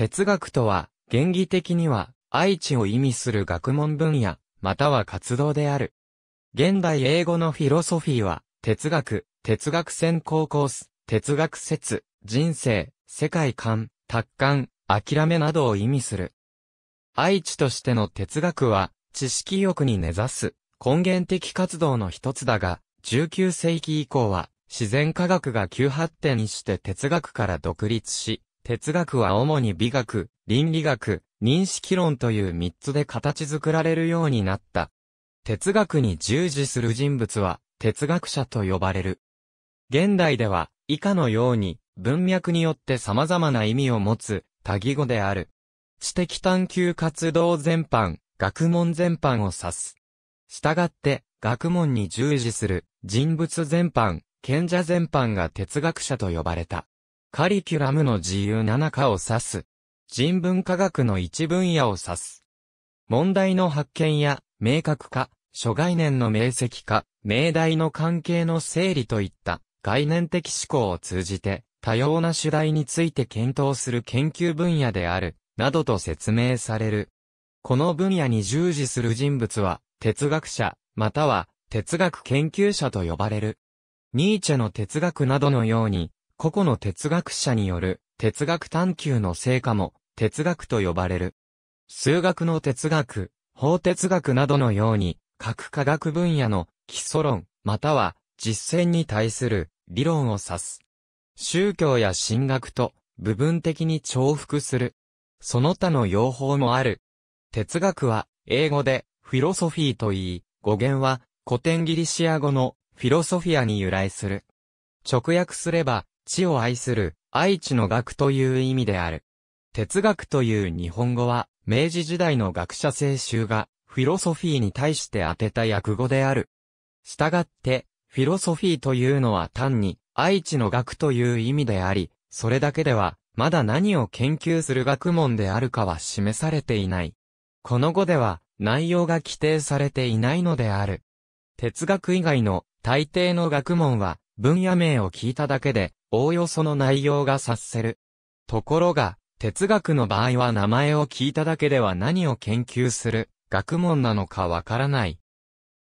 哲学とは、原義的には、愛知を意味する学問分野、または活動である。現代英語のフィロソフィーは、哲学、哲学専攻コース、哲学説、人生、世界観、達観、諦めなどを意味する。愛知としての哲学は、知識欲に根ざす、根源的活動の一つだが、19世紀以降は、自然科学が急発展にして哲学から独立し、哲学は主に美学、倫理学、認識論という三つで形作られるようになった。哲学に従事する人物は、哲学者と呼ばれる。現代では、以下のように、文脈によって様々な意味を持つ、多義語である。知的探求活動全般、学問全般を指す。従って、学問に従事する、人物全般、賢者全般が哲学者と呼ばれた。カリキュラムの自由7かを指す。人文科学の一分野を指す。問題の発見や、明確化、諸概念の明晰化、命題の関係の整理といった概念的思考を通じて、多様な主題について検討する研究分野である、などと説明される。この分野に従事する人物は、哲学者、または哲学研究者と呼ばれる。ニーチェの哲学などのように、個々の哲学者による哲学探求の成果も哲学と呼ばれる。数学の哲学、法哲学などのように、各科学分野の基礎論、または実践に対する理論を指す。宗教や神学と部分的に重複する。その他の用法もある。哲学は英語でフィロソフィーと言い、語源は古典ギリシア語のフィロソフィアに由来する。直訳すれば地を愛する、愛知の学という意味である。哲学という日本語は、明治時代の学者青春が、フィロソフィーに対して当てた訳語である。したがって、フィロソフィーというのは単に、愛知の学という意味であり、それだけでは、まだ何を研究する学問であるかは示されていない。この語では、内容が規定されていないのである。哲学以外の、大抵の学問は、分野名を聞いただけで、おおよその内容が察せる。ところが、哲学の場合は名前を聞いただけでは何を研究する学問なのかわからない。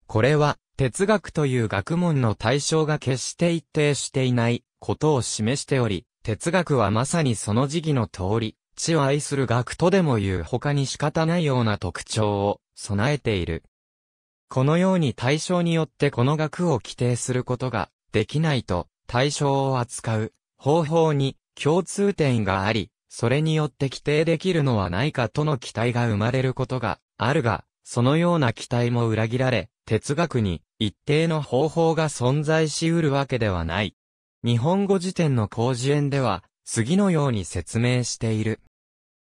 これは、哲学という学問の対象が決して一定していないことを示しており、哲学はまさにその時期の通り、知を愛する学とでも言う他に仕方ないような特徴を備えている。このように対象によってこの学を規定することができないと、対象を扱う方法に共通点があり、それによって規定できるのはないかとの期待が生まれることがあるが、そのような期待も裏切られ、哲学に一定の方法が存在し得るわけではない。日本語辞典の広辞苑では、次のように説明している。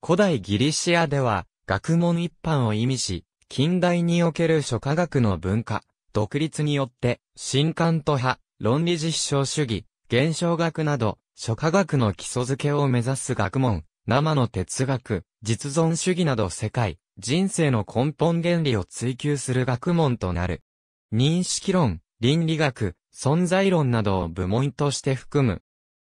古代ギリシアでは、学問一般を意味し、近代における諸科学の文化、独立によって、新刊と派、論理実証主義、現象学など、諸科学の基礎づけを目指す学問、生の哲学、実存主義など世界、人生の根本原理を追求する学問となる。認識論、倫理学、存在論などを部門として含む。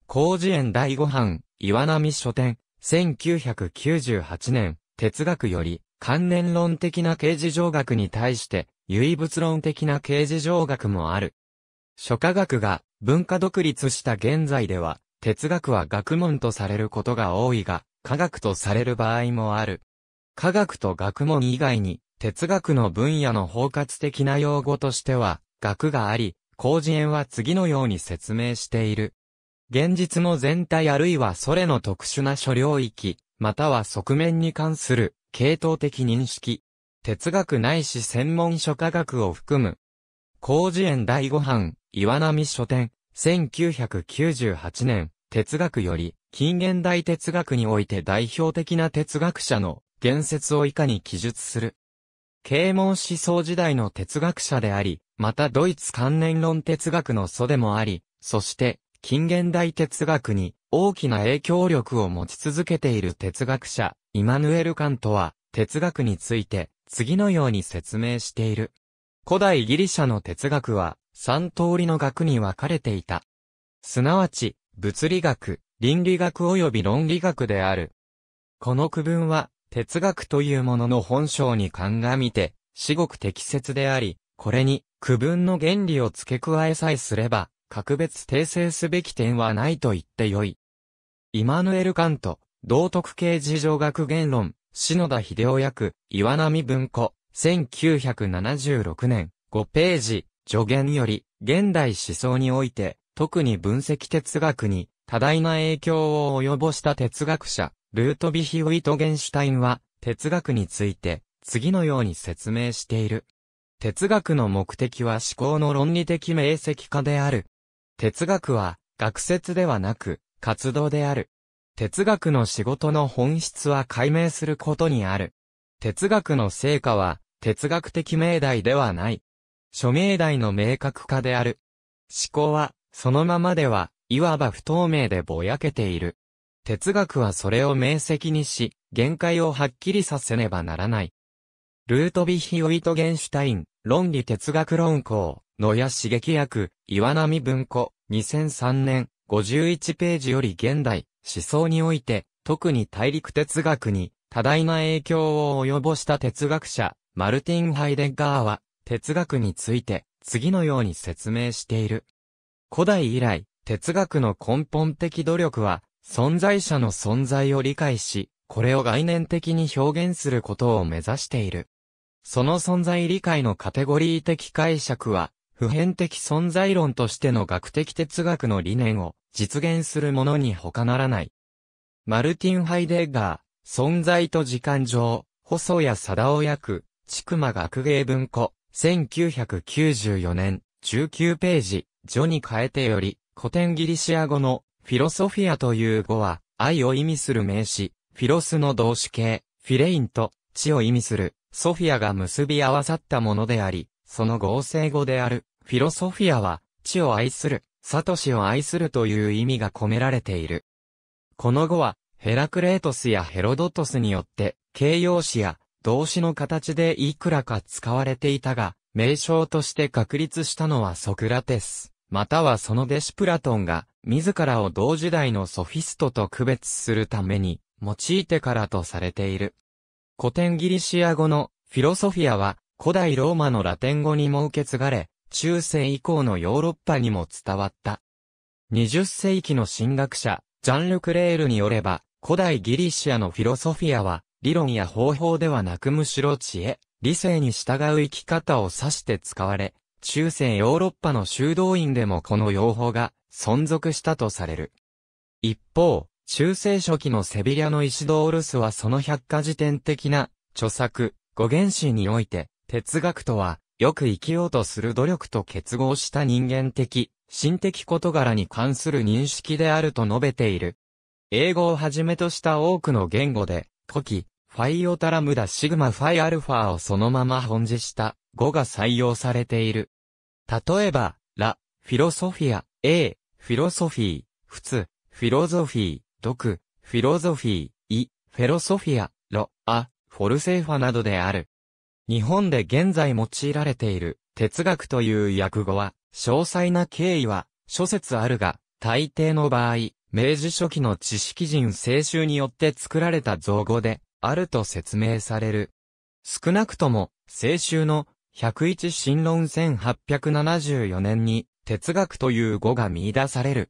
工事園第5版、岩波書店、1998年、哲学より、関連論的な形事上学に対して、唯物論的な形事上学もある。諸科学が文化独立した現在では、哲学は学問とされることが多いが、科学とされる場合もある。科学と学問以外に、哲学の分野の包括的な用語としては、学があり、工事園は次のように説明している。現実の全体あるいはそれの特殊な諸領域、または側面に関する、系統的認識。哲学ないし専門諸科学を含む。工事園第5版、岩波書店、1998年、哲学より、近現代哲学において代表的な哲学者の言説を以下に記述する。啓蒙思想時代の哲学者であり、またドイツ関連論哲学の祖でもあり、そして、近現代哲学に大きな影響力を持ち続けている哲学者、イマヌエル・カントは、哲学について、次のように説明している。古代ギリシャの哲学は、三通りの学に分かれていた。すなわち、物理学、倫理学及び論理学である。この区分は、哲学というものの本性に鑑みて、至極適切であり、これに、区分の原理を付け加えさえすれば、格別訂正すべき点はないと言ってよい。イマヌエル・カント、道徳系事情学言論、篠田秀夫役、岩波文庫、1976年、5ページ、助言より、現代思想において、特に分析哲学に、多大な影響を及ぼした哲学者、ルートビヒ・ウィトゲンシュタインは、哲学について、次のように説明している。哲学の目的は思考の論理的明晰化である。哲学は、学説ではなく、活動である。哲学の仕事の本質は解明することにある。哲学の成果は、哲学的命題ではない。署名題の明確化である。思考は、そのままでは、いわば不透明でぼやけている。哲学はそれを明晰にし、限界をはっきりさせねばならない。ルートビヒ・オイトゲンシュタイン、論理哲学論考、野谷刺激役、岩波文庫、2003年、51ページより現代、思想において、特に大陸哲学に、多大な影響を及ぼした哲学者、マルティン・ハイデッガーは、哲学について次のように説明している。古代以来、哲学の根本的努力は、存在者の存在を理解し、これを概念的に表現することを目指している。その存在理解のカテゴリー的解釈は、普遍的存在論としての学的哲学の理念を実現するものに他ならない。マルティン・ハイデッガー、存在と時間上、細谷貞夫役、千曲学芸文庫、1994年、19ページ、序に変えてより、古典ギリシア語の、フィロソフィアという語は、愛を意味する名詞、フィロスの動詞形、フィレインと、地を意味する、ソフィアが結び合わさったものであり、その合成語である、フィロソフィアは、地を愛する、サトシを愛するという意味が込められている。この語は、ヘラクレートスやヘロドトスによって、形容詞や動詞の形でいくらか使われていたが、名称として確立したのはソクラテス、またはその弟子プラトンが、自らを同時代のソフィストと区別するために、用いてからとされている。古典ギリシア語のフィロソフィアは、古代ローマのラテン語にも受け継がれ、中世以降のヨーロッパにも伝わった。20世紀の神学者、ジャンル・クレールによれば、古代ギリシアのフィロソフィアは、理論や方法ではなくむしろ知恵、理性に従う生き方を指して使われ、中世ヨーロッパの修道院でもこの用法が存続したとされる。一方、中世初期のセビリアの石ドールスはその百科事典的な著作、語原史において、哲学とは、よく生きようとする努力と結合した人間的、心的事柄に関する認識であると述べている。英語をはじめとした多くの言語で、古希、ファイオタラムダシグマファイアルファをそのまま本字した語が採用されている。例えば、ラ、フィロソフィア、A、フィロソフィー、普通、フィロソフィー、毒、フィロソフィー、イ、フェロソフィア、ロ、ア、フォルセーファなどである。日本で現在用いられている哲学という訳語は、詳細な経緯は諸説あるが、大抵の場合、明治初期の知識人青春によって作られた造語で、あると説明される。少なくとも、青州の101新論1874年に哲学という語が見出される。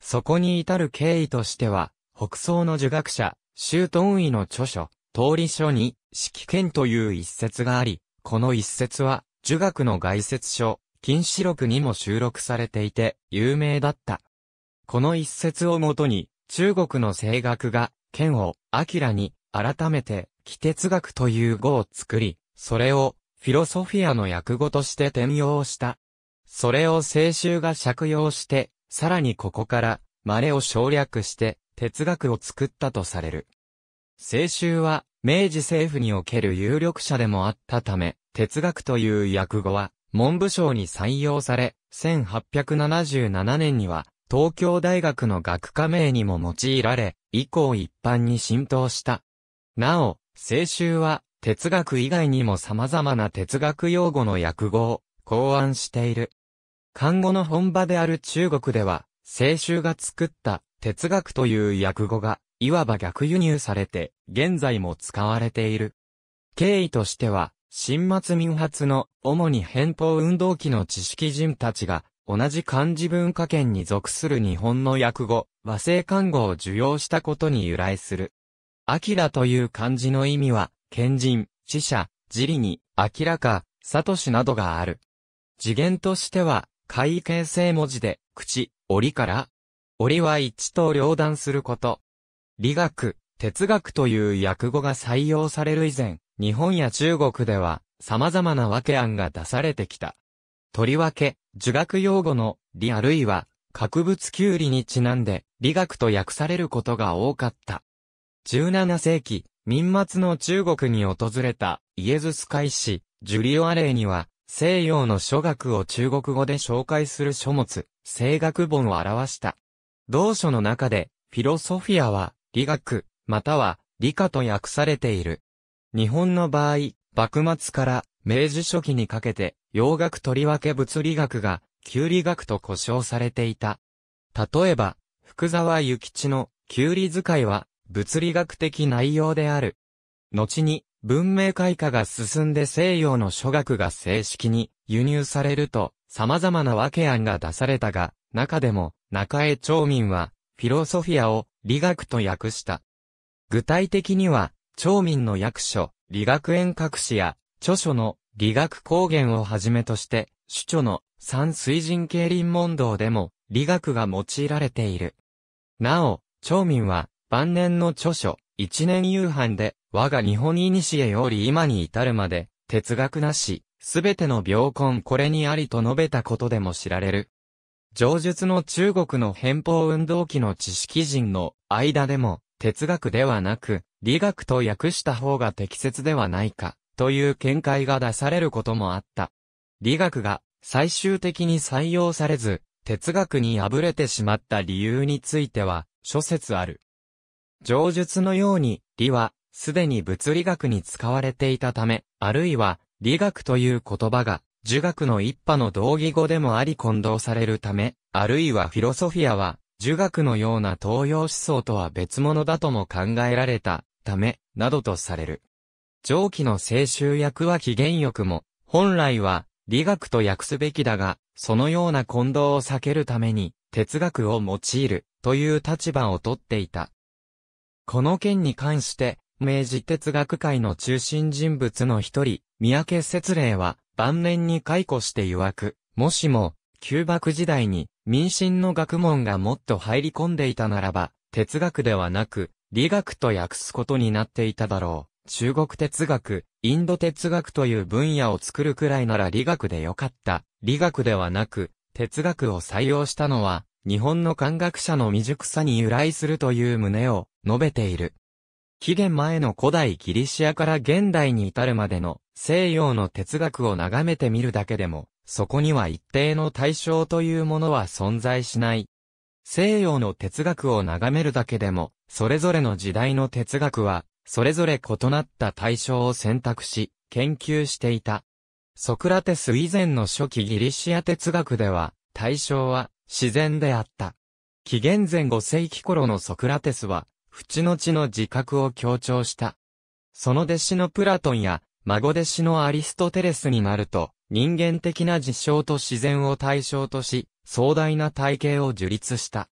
そこに至る経緯としては、北宋の儒学者、周東尉の著書、通り書に、式権という一節があり、この一節は、儒学の概説書、禁止録にも収録されていて、有名だった。この一節をもとに、中国の声楽が、剣を、明に、改めて、既哲学という語を作り、それを、フィロソフィアの訳語として転用した。それを聖州が借用して、さらにここから、マレを省略して、哲学を作ったとされる。聖州は、明治政府における有力者でもあったため、哲学という訳語は、文部省に採用され、1877年には、東京大学の学科名にも用いられ、以降一般に浸透した。なお、青春は、哲学以外にも様々な哲学用語の訳語を考案している。漢語の本場である中国では、青春が作った哲学という訳語が、いわば逆輸入されて、現在も使われている。経緯としては、新末民発の主に偏法運動期の知識人たちが、同じ漢字文化圏に属する日本の訳語、和製漢語を受容したことに由来する。アキラという漢字の意味は、賢人、知者、自利に、明らか、サトシなどがある。次元としては、会形成文字で、口、折から、折は一と両断すること。理学、哲学という訳語が採用される以前、日本や中国では、様々な訳案が出されてきた。とりわけ、儒学用語の、理あるいは、格物給理にちなんで、理学と訳されることが多かった。17世紀、民末の中国に訪れたイエズス会士、ジュリオ・アレイには、西洋の書学を中国語で紹介する書物、声学本を表した。同書の中で、フィロソフィアは、理学、または、理科と訳されている。日本の場合、幕末から明治初期にかけて、洋学とりわけ物理学が、旧理学と呼称されていた。例えば、福沢諭吉の、キュウリ使いは、物理学的内容である。後に、文明開化が進んで西洋の諸学が正式に輸入されると、様々な分け案が出されたが、中でも、中江町民は、フィロソフィアを理学と訳した。具体的には、町民の役所、理学園隠しや、著書の理学光言をはじめとして、主著の三水人経林問答でも理学が用いられている。なお、町民は晩年の著書、一年夕飯で、我が日本古より今に至るまで、哲学なし、すべての病根これにありと述べたことでも知られる。上述の中国の偏方運動期の知識人の間でも、哲学ではなく、理学と訳した方が適切ではないか、という見解が出されることもあった。理学が最終的に採用されず、哲学に敗れてしまった理由については、諸説ある。上述のように、理は、すでに物理学に使われていたため、あるいは、理学という言葉が、儒学の一派の同義語でもあり混同されるため、あるいはフィロソフィアは、儒学のような東洋思想とは別物だとも考えられたため、などとされる。上記の青春役は起源欲も、本来は理学と訳すべきだが、そのような混同を避けるために哲学を用いるという立場をとっていた。この件に関して、明治哲学界の中心人物の一人、三宅節霊は、晩年に解雇して曰く、もしも、旧幕時代に、民進の学問がもっと入り込んでいたならば、哲学ではなく、理学と訳すことになっていただろう。中国哲学、インド哲学という分野を作るくらいなら理学でよかった。理学ではなく、哲学を採用したのは、日本の漢学者の未熟さに由来するという旨を述べている。紀元前の古代ギリシアから現代に至るまでの西洋の哲学を眺めてみるだけでも、そこには一定の対象というものは存在しない。西洋の哲学を眺めるだけでも、それぞれの時代の哲学は、それぞれ異なった対象を選択し、研究していた。ソクラテス以前の初期ギリシア哲学では、対象は自然であった。紀元前5世紀頃のソクラテスは、淵の地の自覚を強調した。その弟子のプラトンや、孫弟子のアリストテレスになると、人間的な事象と自然を対象とし、壮大な体系を樹立した。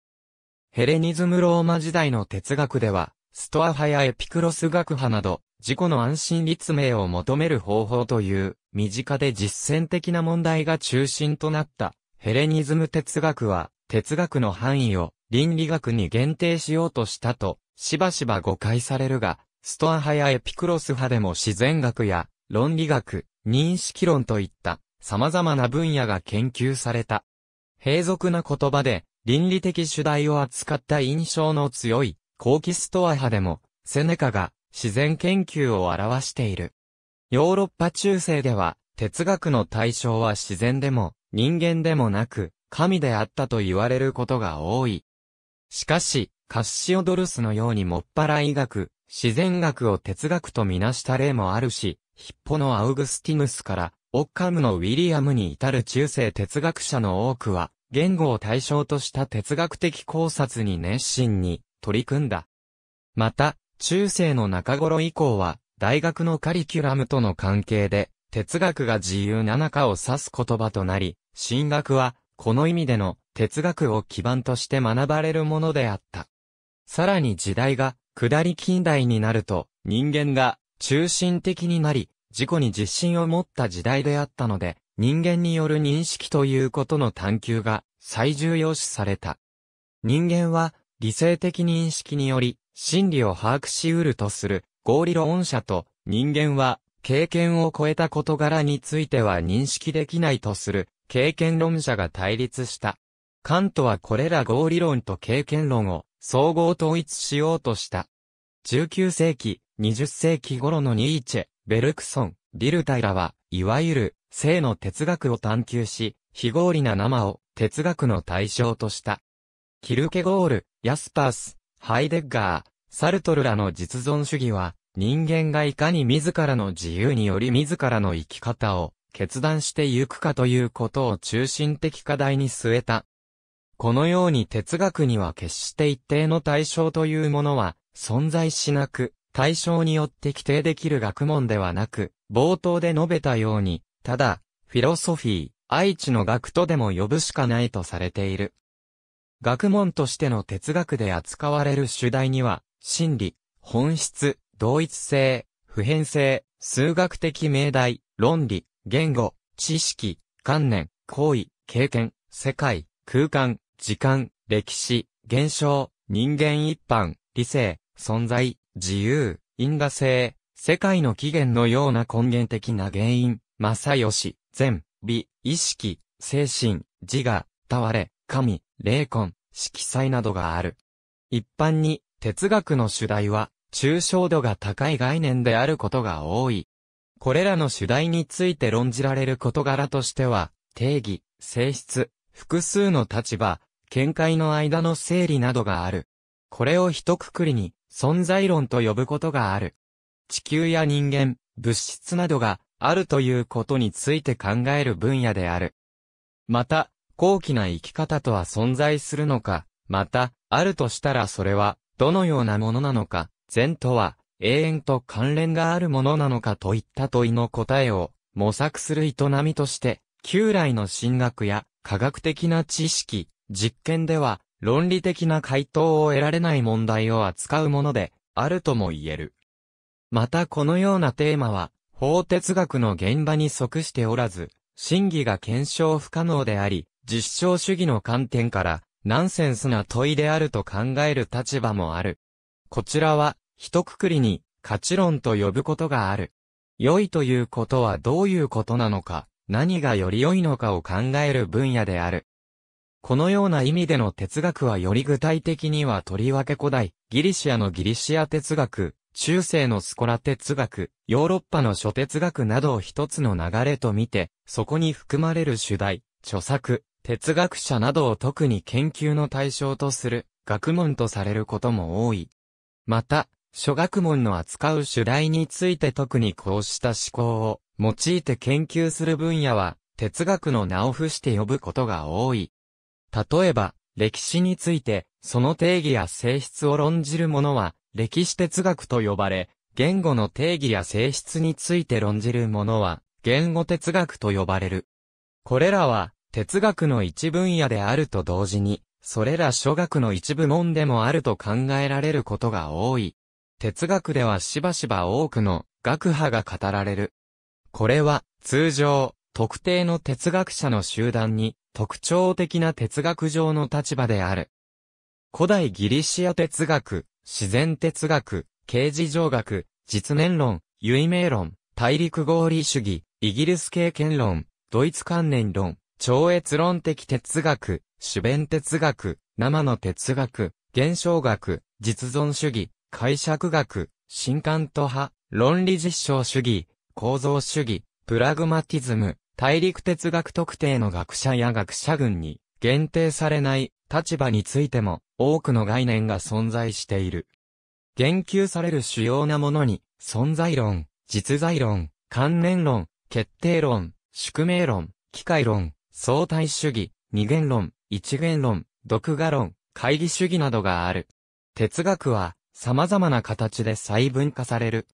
ヘレニズムローマ時代の哲学では、ストア派やエピクロス学派など、自己の安心立命を求める方法という、身近で実践的な問題が中心となったヘレニズム哲学は、哲学の範囲を倫理学に限定しようとしたと、しばしば誤解されるが、ストア派やエピクロス派でも自然学や論理学、認識論といった様々な分野が研究された。平俗な言葉で倫理的主題を扱った印象の強い後期ストア派でもセネカが自然研究を表している。ヨーロッパ中世では哲学の対象は自然でも人間でもなく、神であったと言われることが多い。しかし、カッシオドルスのようにもっぱら医学、自然学を哲学とみなした例もあるし、ヒッポのアウグスティヌスから、オッカムのウィリアムに至る中世哲学者の多くは、言語を対象とした哲学的考察に熱心に取り組んだ。また、中世の中頃以降は、大学のカリキュラムとの関係で、哲学が自由な中を指す言葉となり、神学は、この意味での哲学を基盤として学ばれるものであった。さらに時代が、下り近代になると、人間が中心的になり、自己に自信を持った時代であったので、人間による認識ということの探求が最重要視された。人間は理性的認識により真理を把握し得るとする合理論者と人間は経験を超えた事柄については認識できないとする、経験論者が対立した。カントはこれら合理論と経験論を総合統一しようとした。19世紀、20世紀頃のニーチェ、ベルクソン、ディルタイラは、いわゆる、性の哲学を探求し、非合理な生を哲学の対象とした。キルケゴール、ヤスパース、ハイデッガー、サルトルらの実存主義は、人間がいかに自らの自由により自らの生き方を決断してゆくかということを中心的課題に据えた。このように哲学には決して一定の対象というものは存在しなく、対象によって規定できる学問ではなく、冒頭で述べたように、ただ、フィロソフィー、愛知の学とでも呼ぶしかないとされている。学問としての哲学で扱われる主題には、真理、本質、同一性、普遍性、数学的命題、論理、言語、知識、観念、行為、経験、世界、空間、時間、歴史、現象、人間一般、理性、存在、自由、因果性、世界の起源のような根源的な原因、正義、善、美、意識、精神、自我、たれ、神、霊魂、色彩などがある。一般に、哲学の主題は、抽象度が高い概念であることが多い。これらの主題について論じられる事柄としては、定義、性質、複数の立場、見解の間の整理などがある。これを一括りに、存在論と呼ぶことがある。地球や人間、物質などがあるということについて考える分野である。また、高貴な生き方とは存在するのか、また、あるとしたらそれは、どのようなものなのか、善とは、永遠と関連があるものなのかといった問いの答えを模索する営みとして、旧来の進学や科学的な知識、実験では論理的な回答を得られない問題を扱うものであるとも言える。またこのようなテーマは、法哲学の現場に即しておらず、真偽が検証不可能であり、実証主義の観点から、ナンセンスな問いであると考える立場もある。こちらは、一括りに価値論と呼ぶことがある。良いということはどういうことなのか、何がより良いのかを考える分野である。このような意味での哲学はより具体的にはとりわけ古代、ギリシアのギリシア哲学、中世のスコラ哲学、ヨーロッパの諸哲学などを一つの流れと見て、そこに含まれる主題、著作、哲学者などを特に研究の対象とする、学問とされることも多い。また、諸学問の扱う主題について特にこうした思考を用いて研究する分野は、哲学の名を付して呼ぶことが多い。例えば、歴史について、その定義や性質を論じるものは、歴史哲学と呼ばれ、言語の定義や性質について論じるものは、言語哲学と呼ばれる。これらは、哲学の一分野であると同時に、それら諸学の一部門でもあると考えられることが多い。哲学ではしばしば多くの学派が語られる。これは、通常、特定の哲学者の集団に、特徴的な哲学上の立場である。古代ギリシア哲学、自然哲学、刑事上学、実年論、唯名論、大陸合理主義、イギリス経験論、ドイツ観念論、超越論的哲学、主弁哲学、生の哲学、現象学、実存主義、解釈学、新刊と派、論理実証主義、構造主義、プラグマティズム、大陸哲学特定の学者や学者群に限定されない立場についても多くの概念が存在している。言及される主要なものに存在論、実在論、関連論、決定論、宿命論、機械論、相対主義、二元論、一元論、独画論、会議主義などがある。哲学は様々な形で細分化される。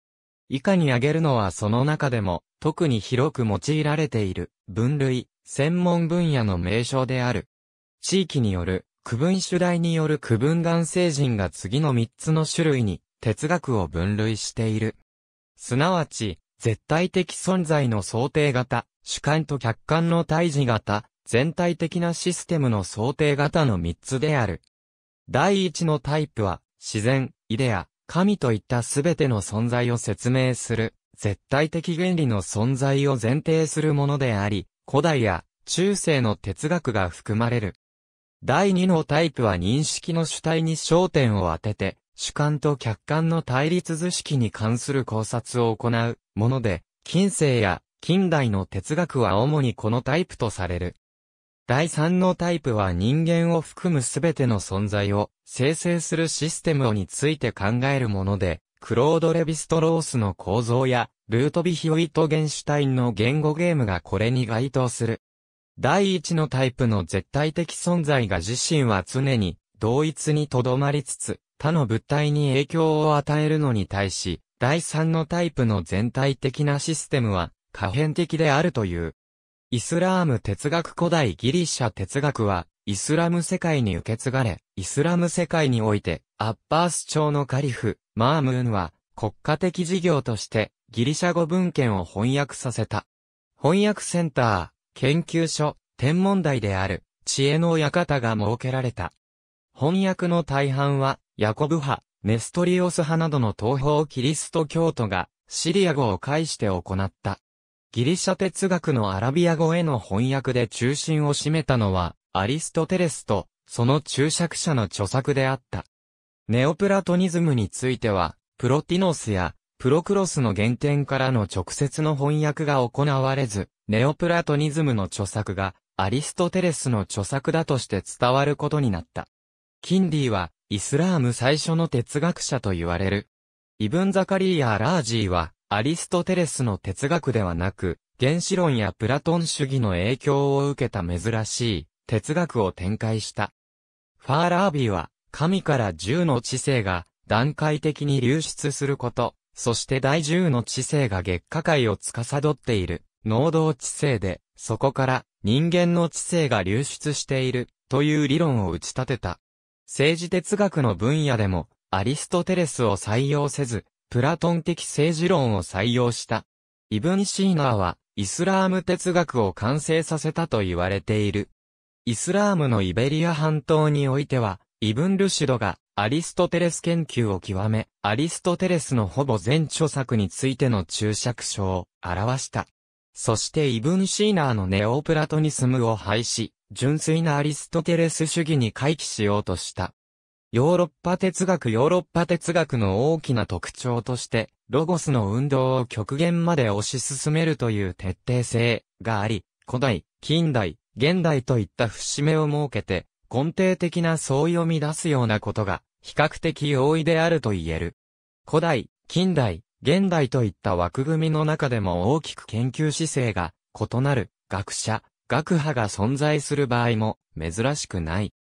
以下に挙げるのはその中でも、特に広く用いられている、分類、専門分野の名称である。地域による、区分主題による区分眼成人が次の3つの種類に、哲学を分類している。すなわち、絶対的存在の想定型、主観と客観の対峙型、全体的なシステムの想定型の3つである。第1のタイプは、自然、イデア、神といったすべての存在を説明する、絶対的原理の存在を前提するものであり、古代や中世の哲学が含まれる。第二のタイプは認識の主体に焦点を当てて、主観と客観の対立図式に関する考察を行うもので、近世や近代の哲学は主にこのタイプとされる。第三のタイプは人間を含むすべての存在を生成するシステムについて考えるもので、クロード・レヴィストロースの構造や、ルートビヒオイト・ゲンシュタインの言語ゲームがこれに該当する。第一のタイプの絶対的存在が自身は常に同一にとどまりつつ、他の物体に影響を与えるのに対し、第三のタイプの全体的なシステムは可変的であるという。イスラーム哲学古代ギリシャ哲学は、イスラム世界に受け継がれ、イスラム世界において、アッバース朝のカリフ、マームーンは、国家的事業として、ギリシャ語文献を翻訳させた。翻訳センター、研究所、天文台である、知恵の館が設けられた。翻訳の大半は、ヤコブ派、ネストリオス派などの東方キリスト教徒が、シリア語を介して行った。ギリシャ哲学のアラビア語への翻訳で中心を占めたのは、アリストテレスと、その注釈者の著作であった。ネオプラトニズムについては、プロティノスや、プロクロスの原点からの直接の翻訳が行われず、ネオプラトニズムの著作が、アリストテレスの著作だとして伝わることになった。キンディは、イスラーム最初の哲学者と言われる。イブン・ザカリーや・ラージーは、アリストテレスの哲学ではなく、原子論やプラトン主義の影響を受けた珍しい哲学を展開した。ファーラービーは、神から10の知性が段階的に流出すること、そして第10の知性が月下界を司っている、能動知性で、そこから人間の知性が流出している、という理論を打ち立てた。政治哲学の分野でも、アリストテレスを採用せず、プラトン的政治論を採用した。イブン・シーナーは、イスラーム哲学を完成させたと言われている。イスラームのイベリア半島においては、イブン・ルシドがアリストテレス研究を極め、アリストテレスのほぼ全著作についての注釈書を表した。そしてイブン・シーナーのネオプラトニスムを廃止、純粋なアリストテレス主義に回帰しようとした。ヨーロッパ哲学ヨーロッパ哲学の大きな特徴として、ロゴスの運動を極限まで推し進めるという徹底性があり、古代、近代、現代といった節目を設けて、根底的な相違を出すようなことが、比較的容易であると言える。古代、近代、現代といった枠組みの中でも大きく研究姿勢が異なる学者、学派が存在する場合も珍しくない。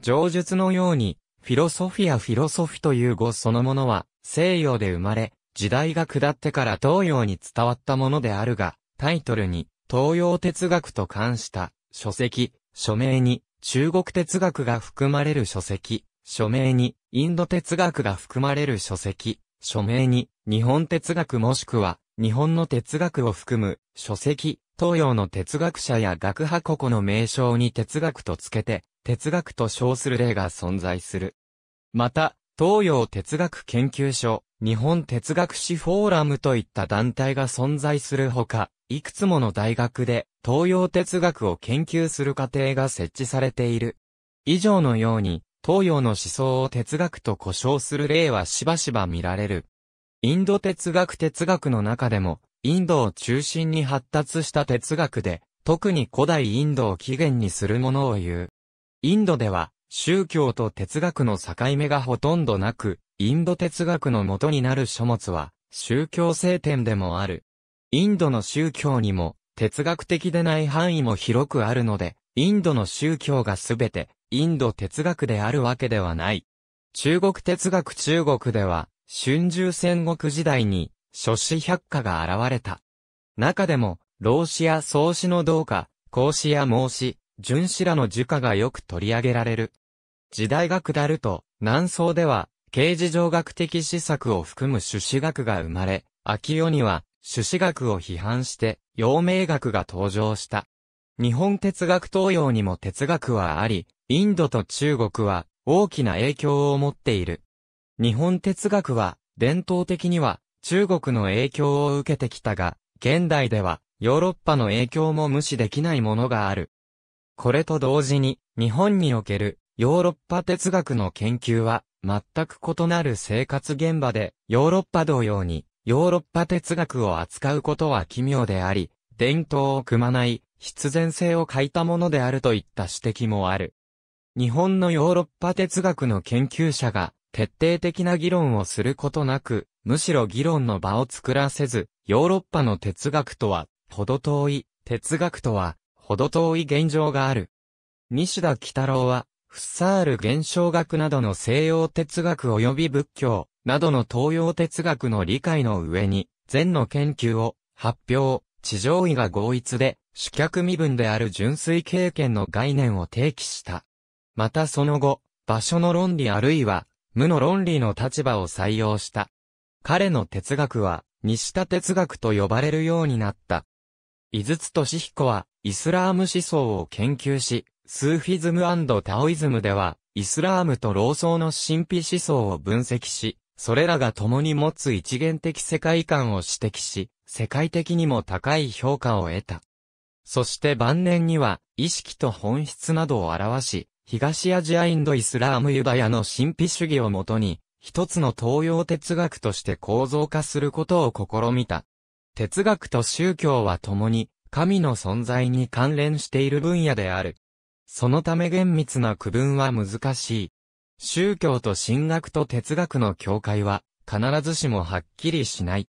上述のように、フィロソフィアフィロソフィという語そのものは、西洋で生まれ、時代が下ってから東洋に伝わったものであるが、タイトルに、東洋哲学と冠した、書籍、署名に、中国哲学が含まれる書籍、署名に、インド哲学が含まれる書籍、署名に、日本哲学もしくは、日本の哲学を含む、書籍、東洋の哲学者や学派個々の名称に哲学とつけて、哲学と称する例が存在する。また、東洋哲学研究所、日本哲学史フォーラムといった団体が存在するほか、いくつもの大学で東洋哲学を研究する過程が設置されている。以上のように、東洋の思想を哲学と呼称する例はしばしば見られる。インド哲学哲学の中でも、インドを中心に発達した哲学で、特に古代インドを起源にするものを言う。インドでは、宗教と哲学の境目がほとんどなく、インド哲学の元になる書物は、宗教聖典でもある。インドの宗教にも、哲学的でない範囲も広くあるので、インドの宗教がすべて、インド哲学であるわけではない。中国哲学中国では、春秋戦国時代に、諸子百科が現れた。中でも、老子や宗子のうか、孔子や孟子、荀子らの儒家がよく取り上げられる。時代が下ると、南宋では、刑事上学的施策を含む朱子学が生まれ、秋代には、朱子学を批判して、陽明学が登場した。日本哲学東洋にも哲学はあり、インドと中国は大きな影響を持っている。日本哲学は、伝統的には、中国の影響を受けてきたが、現代ではヨーロッパの影響も無視できないものがある。これと同時に、日本におけるヨーロッパ哲学の研究は、全く異なる生活現場で、ヨーロッパ同様に、ヨーロッパ哲学を扱うことは奇妙であり、伝統を組まない、必然性を欠いたものであるといった指摘もある。日本のヨーロッパ哲学の研究者が、徹底的な議論をすることなく、むしろ議論の場を作らせず、ヨーロッパの哲学とは、ほど遠い、哲学とは、ほど遠い現状がある。西田喜太郎は、フッサール現象学などの西洋哲学及び仏教などの東洋哲学の理解の上に、禅の研究を発表、地上位が合一で、主客身分である純粋経験の概念を提起した。またその後、場所の論理あるいは、無の論理の立場を採用した。彼の哲学は、西田哲学と呼ばれるようになった。井筒俊彦は、イスラーム思想を研究し、スーフィズムタオイズムでは、イスラームと老僧の神秘思想を分析し、それらが共に持つ一元的世界観を指摘し、世界的にも高い評価を得た。そして晩年には、意識と本質などを表し、東アジアインドイスラームユダヤの神秘主義をもとに、一つの東洋哲学として構造化することを試みた。哲学と宗教は共に、神の存在に関連している分野である。そのため厳密な区分は難しい。宗教と神学と哲学の境界は、必ずしもはっきりしない。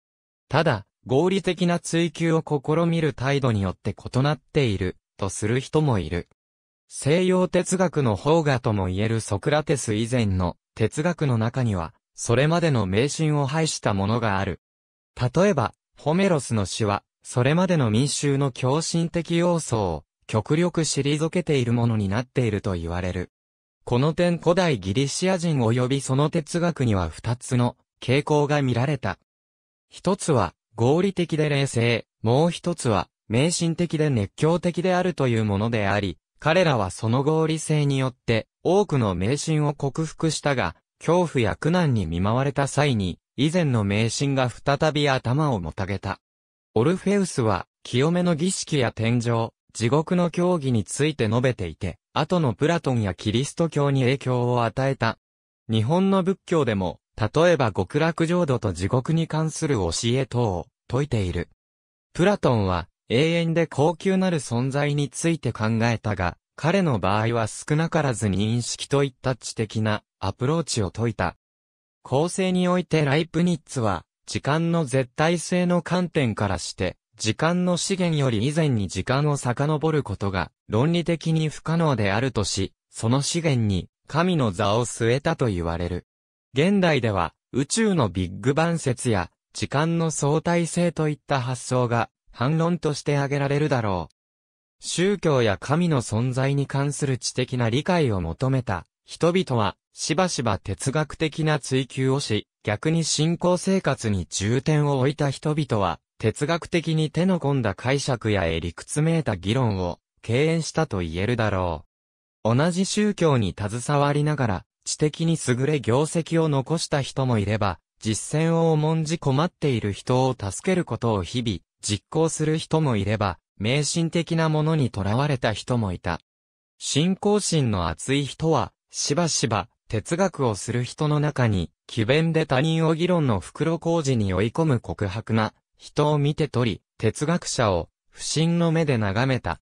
ただ、合理的な追求を試みる態度によって異なっている、とする人もいる。西洋哲学の方がとも言えるソクラテス以前の哲学の中には、それまでの迷信を排したものがある。例えば、ホメロスの詩は、それまでの民衆の狂信的要素を、極力退けているものになっていると言われる。この点古代ギリシア人及びその哲学には二つの傾向が見られた。一つは合理的で冷静、もう一つは迷信的で熱狂的であるというものであり、彼らはその合理性によって多くの迷信を克服したが、恐怖や苦難に見舞われた際に、以前の迷信が再び頭をもたげた。オルフェウスは、清めの儀式や天井、地獄の教義について述べていて、後のプラトンやキリスト教に影響を与えた。日本の仏教でも、例えば極楽浄土と地獄に関する教え等を説いている。プラトンは永遠で高級なる存在について考えたが、彼の場合は少なからず認識といった知的なアプローチを説いた。構成においてライプニッツは、時間の絶対性の観点からして、時間の資源より以前に時間を遡ることが論理的に不可能であるとし、その資源に神の座を据えたと言われる。現代では宇宙のビッグバン説や時間の相対性といった発想が反論として挙げられるだろう。宗教や神の存在に関する知的な理解を求めた人々はしばしば哲学的な追求をし、逆に信仰生活に重点を置いた人々は哲学的に手の込んだ解釈やえ理屈めいた議論を敬遠したと言えるだろう。同じ宗教に携わりながら知的に優れ業績を残した人もいれば、実践を重んじ困っている人を助けることを日々実行する人もいれば、迷信的なものにとらわれた人もいた。信仰心の厚い人は、しばしば、哲学をする人の中に、奇弁で他人を議論の袋工事に追い込む告白な、人を見て取り、哲学者を、不信の目で眺めた。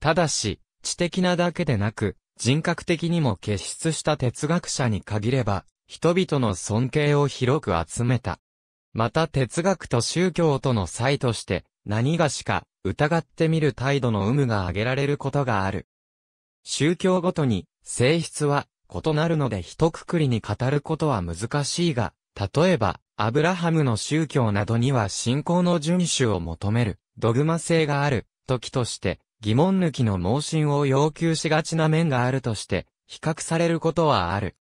ただし、知的なだけでなく、人格的にも傑出した哲学者に限れば、人々の尊敬を広く集めた。また哲学と宗教との差異として、何がしか疑ってみる態度の有無が挙げられることがある。宗教ごとに性質は異なるので一括りに語ることは難しいが、例えば、アブラハムの宗教などには信仰の遵守を求める、ドグマ性がある、時として、疑問抜きの盲信を要求しがちな面があるとして、比較されることはある。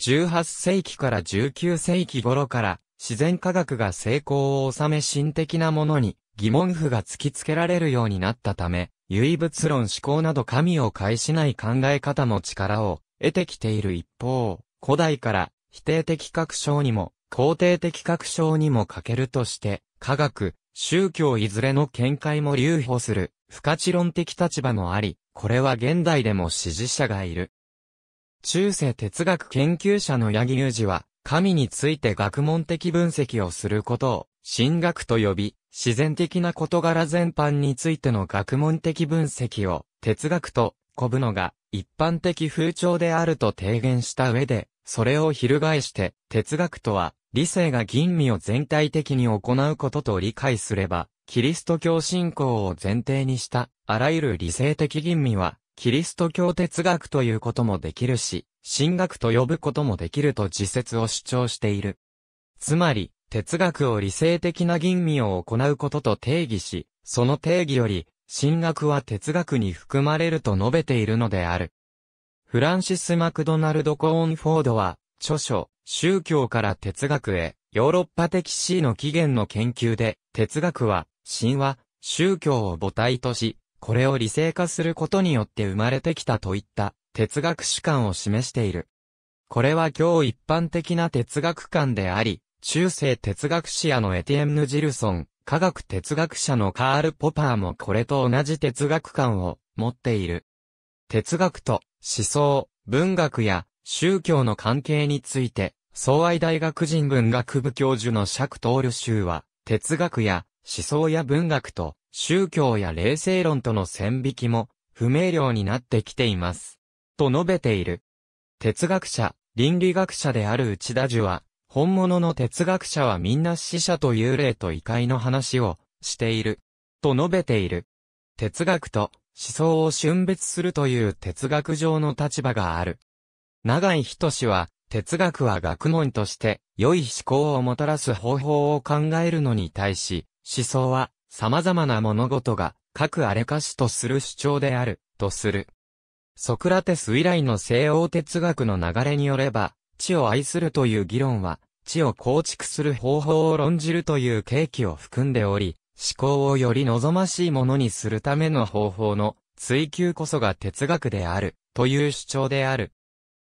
18世紀から19世紀頃から、自然科学が成功を収め心的なものに疑問符が突きつけられるようになったため、唯物論思考など神を介しない考え方も力を得てきている一方、古代から否定的確証にも肯定的確証にも欠けるとして、科学、宗教いずれの見解も留保する不可知論的立場もあり、これは現代でも支持者がいる。中世哲学研究者の八木雄二は、神について学問的分析をすることを、神学と呼び、自然的な事柄全般についての学問的分析を、哲学と呼ぶのが、一般的風潮であると提言した上で、それを翻して、哲学とは、理性が吟味を全体的に行うことと理解すれば、キリスト教信仰を前提にした、あらゆる理性的吟味は、キリスト教哲学ということもできるし、神学と呼ぶこともできると自説を主張している。つまり、哲学を理性的な吟味を行うことと定義し、その定義より、神学は哲学に含まれると述べているのである。フランシス・マクドナルド・コーンフォードは、著書、宗教から哲学へ、ヨーロッパ的 C の起源の研究で、哲学は、神話、宗教を母体とし、これを理性化することによって生まれてきたといった哲学主観を示している。これは今日一般的な哲学観であり、中世哲学史家のエティエムヌ・ジルソン、科学哲学者のカール・ポパーもこれと同じ哲学観を持っている。哲学と思想、文学や宗教の関係について、総愛大学人文学部教授の釈徹ル州は、哲学や思想や文学と宗教や霊性論との線引きも不明瞭になってきています。と述べている。哲学者、倫理学者である内田樹は、本物の哲学者はみんな死者と幽霊と異界の話をしている。と述べている。哲学と思想を峻別するという哲学上の立場がある。長井仁は、哲学は学問として、良い思考をもたらす方法を考えるのに対し、思想は様々な物事が各あれかしとする主張である、とする。ソクラテス以来の西欧哲学の流れによれば、地を愛するという議論は、地を構築する方法を論じるという契機を含んでおり、思考をより望ましいものにするための方法の追求こそが哲学である、という主張である。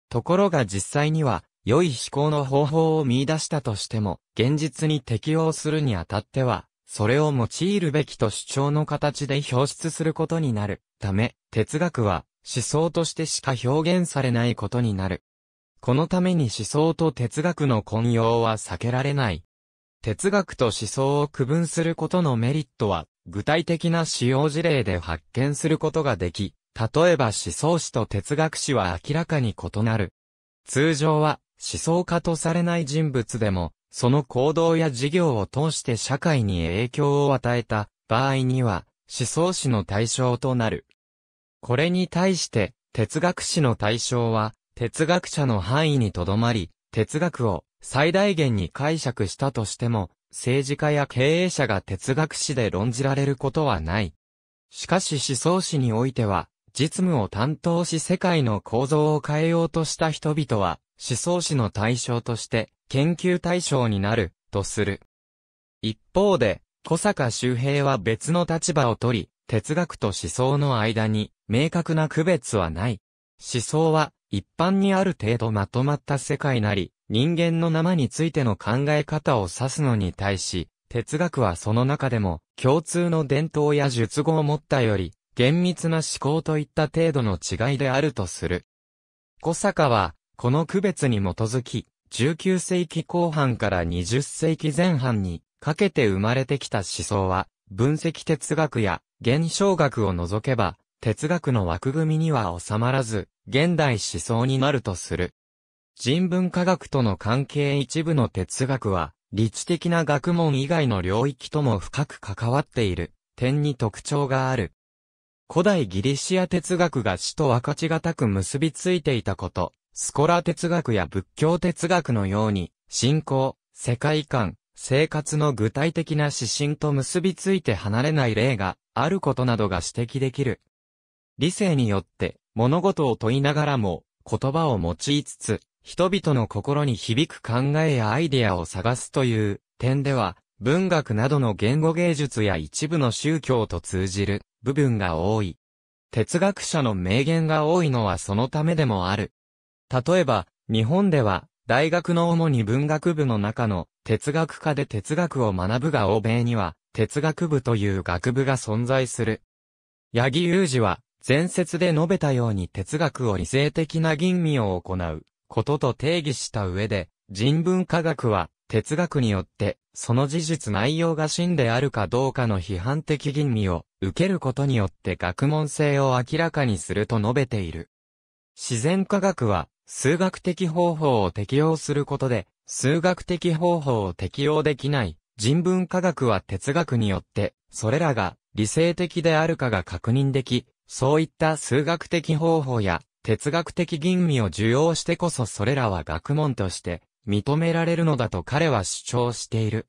ところが実際には、良い思考の方法を見出したとしても、現実に適応するにあたっては、それを用いるべきと主張の形で表出することになるため、哲学は思想としてしか表現されないことになる。このために思想と哲学の混用は避けられない。哲学と思想を区分することのメリットは、具体的な使用事例で発見することができ、例えば思想史と哲学史は明らかに異なる。通常は思想家とされない人物でもその行動や事業を通して社会に影響を与えた場合には、思想史の対象となる。これに対して、哲学史の対象は、哲学者の範囲にとどまり、哲学を最大限に解釈したとしても、政治家や経営者が哲学史で論じられることはない。しかし思想史においては、実務を担当し世界の構造を変えようとした人々は、思想史の対象として研究対象になるとする。一方で、小坂周平は別の立場をとり、哲学と思想の間に明確な区別はない。思想は一般にある程度まとまった世界なり、人間の生についての考え方を指すのに対し、哲学はその中でも共通の伝統や術語を持ったより、厳密な思考といった程度の違いであるとする。小坂は、この区別に基づき、19世紀後半から20世紀前半にかけて生まれてきた思想は、分析哲学や現象学を除けば、哲学の枠組みには収まらず、現代思想になるとする。人文科学との関係一部の哲学は、理知的な学問以外の領域とも深く関わっている点に特徴がある。古代ギリシア哲学が死と分かちがたく結びついていたこと、スコラ哲学や仏教哲学のように、信仰、世界観、生活の具体的な指針と結びついて離れない例があることなどが指摘できる。理性によって物事を問いながらも言葉を用いつつ人々の心に響く考えやアイデアを探すという点では文学などの言語芸術や一部の宗教と通じる部分が多い。哲学者の名言が多いのはそのためでもある。例えば、日本では、大学の主に文学部の中の哲学科で哲学を学ぶが欧米には哲学部という学部が存在する。八木雄二は前説で述べたように哲学を理性的な吟味を行うことと定義した上で人文科学は哲学によってその事実内容が真であるかどうかの批判的吟味を受けることによって学問性を明らかにすると述べている。自然科学は数学的方法を適用することで、数学的方法を適用できない人文科学は哲学によって、それらが理性的であるかが確認でき、そういった数学的方法や哲学的吟味を受容してこそそれらは学問として認められるのだと彼は主張している。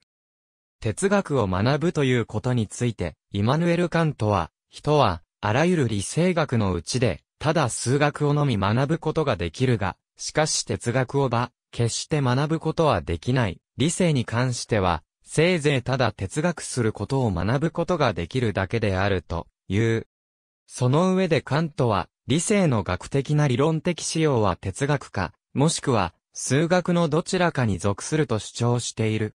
哲学を学ぶということについて、イマヌエル・カントは、人は、あらゆる理性学のうちで、ただ数学をのみ学ぶことができるが、しかし哲学をば、決して学ぶことはできない。理性に関しては、せいぜいただ哲学することを学ぶことができるだけであるという。その上でカントは、理性の学的な理論的仕様は哲学か、もしくは数学のどちらかに属すると主張している。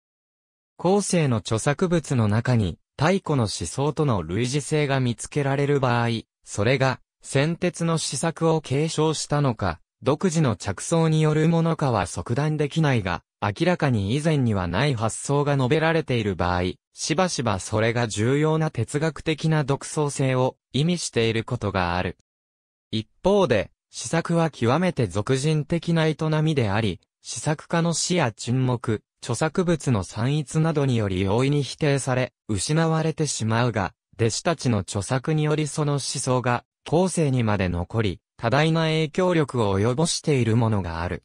後世の著作物の中に、太古の思想との類似性が見つけられる場合、それが先鉄の施策を継承したのか、独自の着想によるものかは即断できないが、明らかに以前にはない発想が述べられている場合、しばしばそれが重要な哲学的な独創性を意味していることがある。一方で、施策は極めて俗人的な営みであり、施策家の死や沈黙、著作物の散逸などにより容易に否定され、失われてしまうが、弟子たちの著作によりその思想が後世にまで残り、多大な影響力を及ぼしているものがある。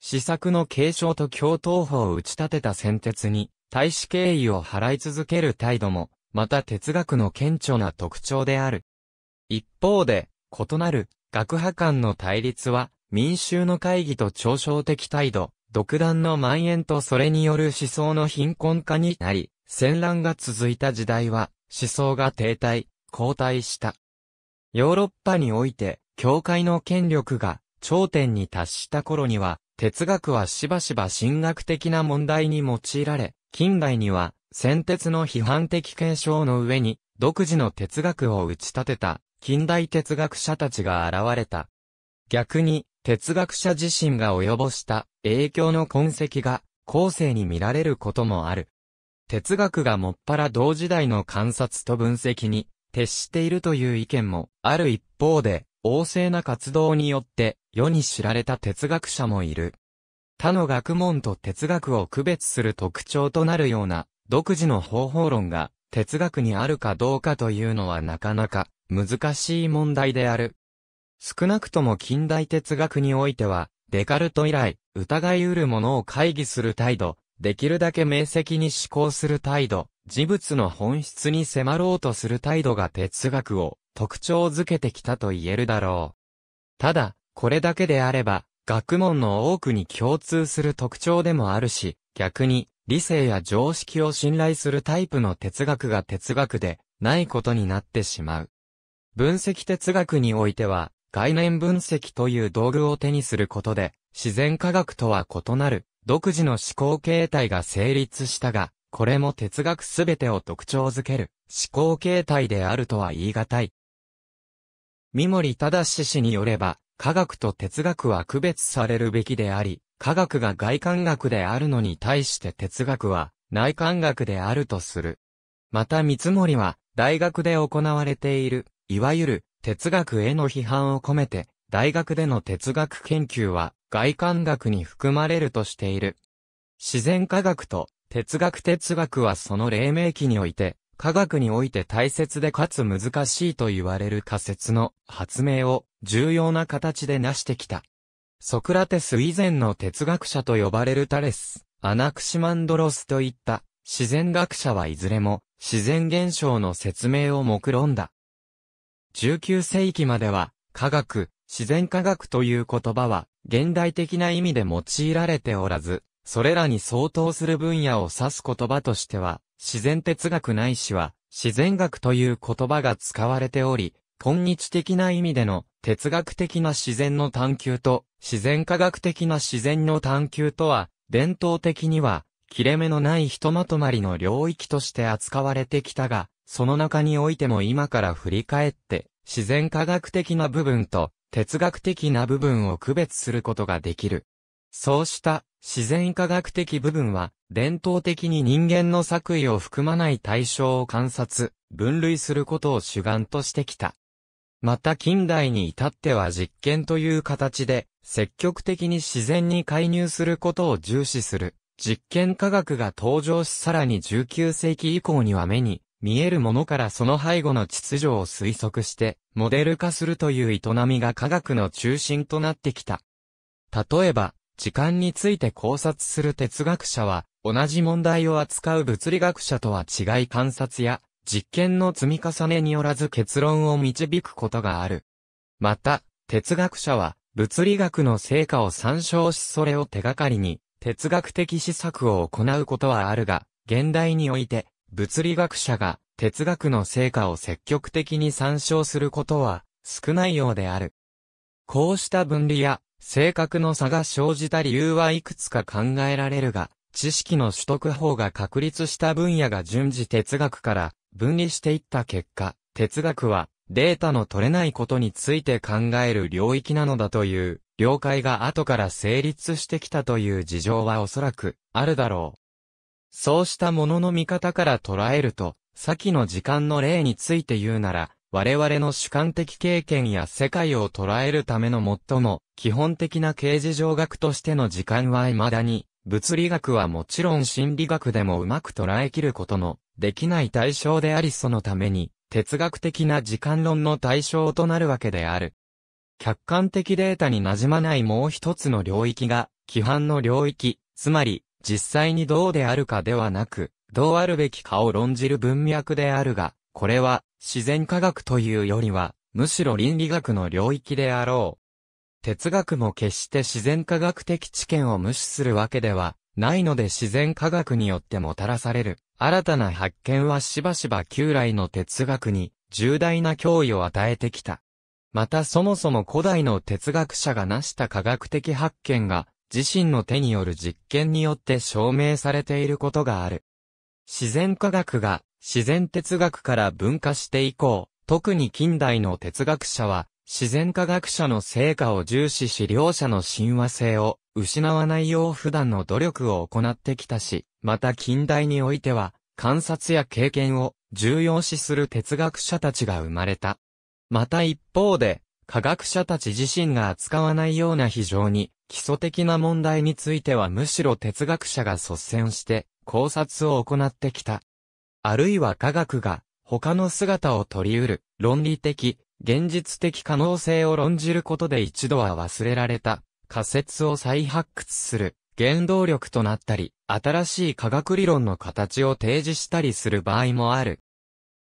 施策の継承と共闘法を打ち立てた先哲に、大使敬意を払い続ける態度も、また哲学の顕著な特徴である。一方で、異なる学派間の対立は、民衆の会議と嘲笑的態度、独断の蔓延とそれによる思想の貧困化になり、戦乱が続いた時代は、思想が停滞、後退した。ヨーロッパにおいて、教会の権力が頂点に達した頃には、哲学はしばしば神学的な問題に用いられ、近代には、先哲の批判的検証の上に、独自の哲学を打ち立てた、近代哲学者たちが現れた。逆に、哲学者自身が及ぼした影響の痕跡が、後世に見られることもある。哲学がもっぱら同時代の観察と分析に徹しているという意見もある一方で、旺盛な活動によって世に知られた哲学者もいる。他の学問と哲学を区別する特徴となるような独自の方法論が哲学にあるかどうかというのはなかなか難しい問題である。少なくとも近代哲学においては、デカルト以来、疑いうるものを会議する態度、できるだけ明晰に思考する態度、事物の本質に迫ろうとする態度が哲学を特徴づけてきたと言えるだろう。ただ、これだけであれば、学問の多くに共通する特徴でもあるし、逆に、理性や常識を信頼するタイプの哲学が哲学でないことになってしまう。分析哲学においては、概念分析という道具を手にすることで、自然科学とは異なる、独自の思考形態が成立したが、これも哲学すべてを特徴づける思考形態であるとは言い難い。三森正氏によれば、科学と哲学は区別されるべきであり、科学が外観学であるのに対して哲学は内観学であるとする。また三森は、大学で行われている、いわゆる哲学への批判を込めて、大学での哲学研究は外観学に含まれるとしている。自然科学と哲学哲学はその黎明期において、科学において大切でかつ難しいと言われる仮説の発明を重要な形で成してきた。ソクラテス以前の哲学者と呼ばれるタレス、アナクシマンドロスといった自然学者はいずれも自然現象の説明を目論んだ。19世紀までは科学、自然科学という言葉は、現代的な意味で用いられておらず、それらに相当する分野を指す言葉としては、自然哲学ないしは、自然学という言葉が使われており、今日的な意味での哲学的な自然の探求と自然科学的な自然の探求とは、伝統的には切れ目のないひとまとまりの領域として扱われてきたが、その中においても今から振り返って、自然科学的な部分と哲学的な部分を区別することができる。そうした自然科学的部分は、伝統的に人間の作為を含まない対象を観察、分類することを主眼としてきた。また近代に至っては実験という形で、積極的に自然に介入することを重視する。実験科学が登場しさらに19世紀以降には目に見えるものからその背後の秩序を推測して、モデル化するという営みが科学の中心となってきた。例えば、時間について考察する哲学者は、同じ問題を扱う物理学者とは違い観察や、実験の積み重ねによらず結論を導くことがある。また、哲学者は、物理学の成果を参照しそれを手がかりに、哲学的施策を行うことはあるが、現代において、物理学者が哲学の成果を積極的に参照することは少ないようである。こうした分離や性格の差が生じた理由はいくつか考えられるが、知識の取得法が確立した分野が順次哲学から分離していった結果、哲学はデータの取れないことについて考える領域なのだという了解が後から成立してきたという事情はおそらくあるだろう。そうしたものの見方から捉えると、先の時間の例について言うなら、我々の主観的経験や世界を捉えるための最も基本的な形事上学としての時間は未だに、物理学はもちろん心理学でもうまく捉えきることのできない対象でありそのために、哲学的な時間論の対象となるわけである。客観的データになじまないもう一つの領域が、規範の領域、つまり、実際にどうであるかではなく、どうあるべきかを論じる文脈であるが、これは自然科学というよりは、むしろ倫理学の領域であろう。哲学も決して自然科学的知見を無視するわけではないので自然科学によってもたらされる新たな発見はしばしば旧来の哲学に重大な脅威を与えてきた。またそもそも古代の哲学者が成した科学的発見が自身の手による実験によって証明されていることがある。自然科学が自然哲学から分化して以降、特に近代の哲学者は、自然科学者の成果を重視し両者の親和性を失わないよう普段の努力を行ってきたし、また近代においては、観察や経験を重要視する哲学者たちが生まれた。また一方で、科学者たち自身が扱わないような非常に基礎的な問題についてはむしろ哲学者が率先して考察を行ってきた。あるいは科学が他の姿を取り得る論理的、現実的可能性を論じることで一度は忘れられた仮説を再発掘する原動力となったり、新しい科学理論の形を提示したりする場合もある。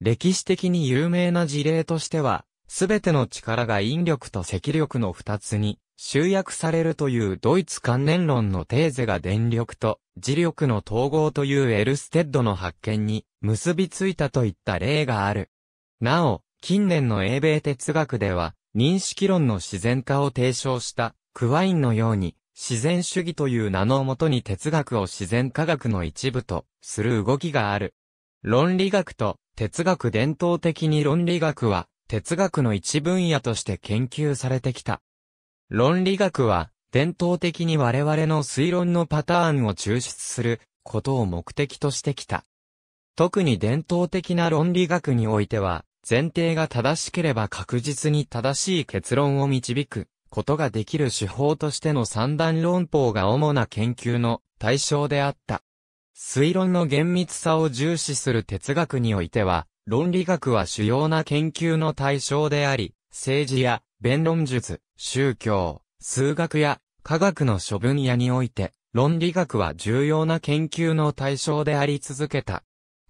歴史的に有名な事例としては、すべての力が引力と積力の二つに集約されるというドイツ関連論のテーゼが電力と磁力の統合というエルステッドの発見に結びついたといった例がある。なお、近年の英米哲学では、認識論の自然化を提唱したクワインのように、自然主義という名のもとに哲学を自然科学の一部とする動きがある。論理学と哲学伝統的に論理学は哲学の一分野として研究されてきた。論理学は、伝統的に我々の推論のパターンを抽出することを目的としてきた。特に伝統的な論理学においては、前提が正しければ確実に正しい結論を導くことができる手法としての三段論法が主な研究の対象であった。推論の厳密さを重視する哲学においては、論理学は主要な研究の対象であり、政治や弁論術、宗教、数学や科学の諸分野において、論理学は重要な研究の対象であり続けた。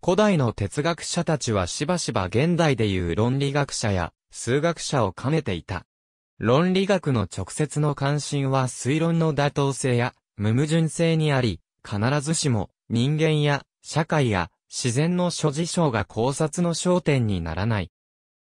古代の哲学者たちはしばしば現代でいう論理学者や数学者を兼ねていた。論理学の直接の関心は推論の妥当性や無矛盾性にあり、必ずしも人間や社会や自然の諸事象が考察の焦点にならない。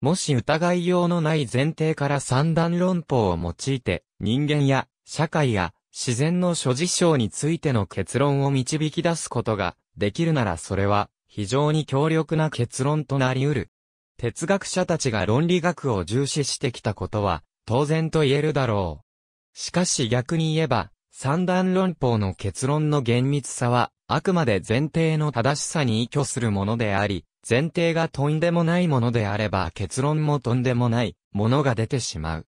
もし疑いようのない前提から三段論法を用いて、人間や社会や自然の諸事象についての結論を導き出すことができるならそれは非常に強力な結論となり得る。哲学者たちが論理学を重視してきたことは当然と言えるだろう。しかし逆に言えば、三段論法の結論の厳密さは、あくまで前提の正しさに依拠するものであり、前提がとんでもないものであれば結論もとんでもないものが出てしまう。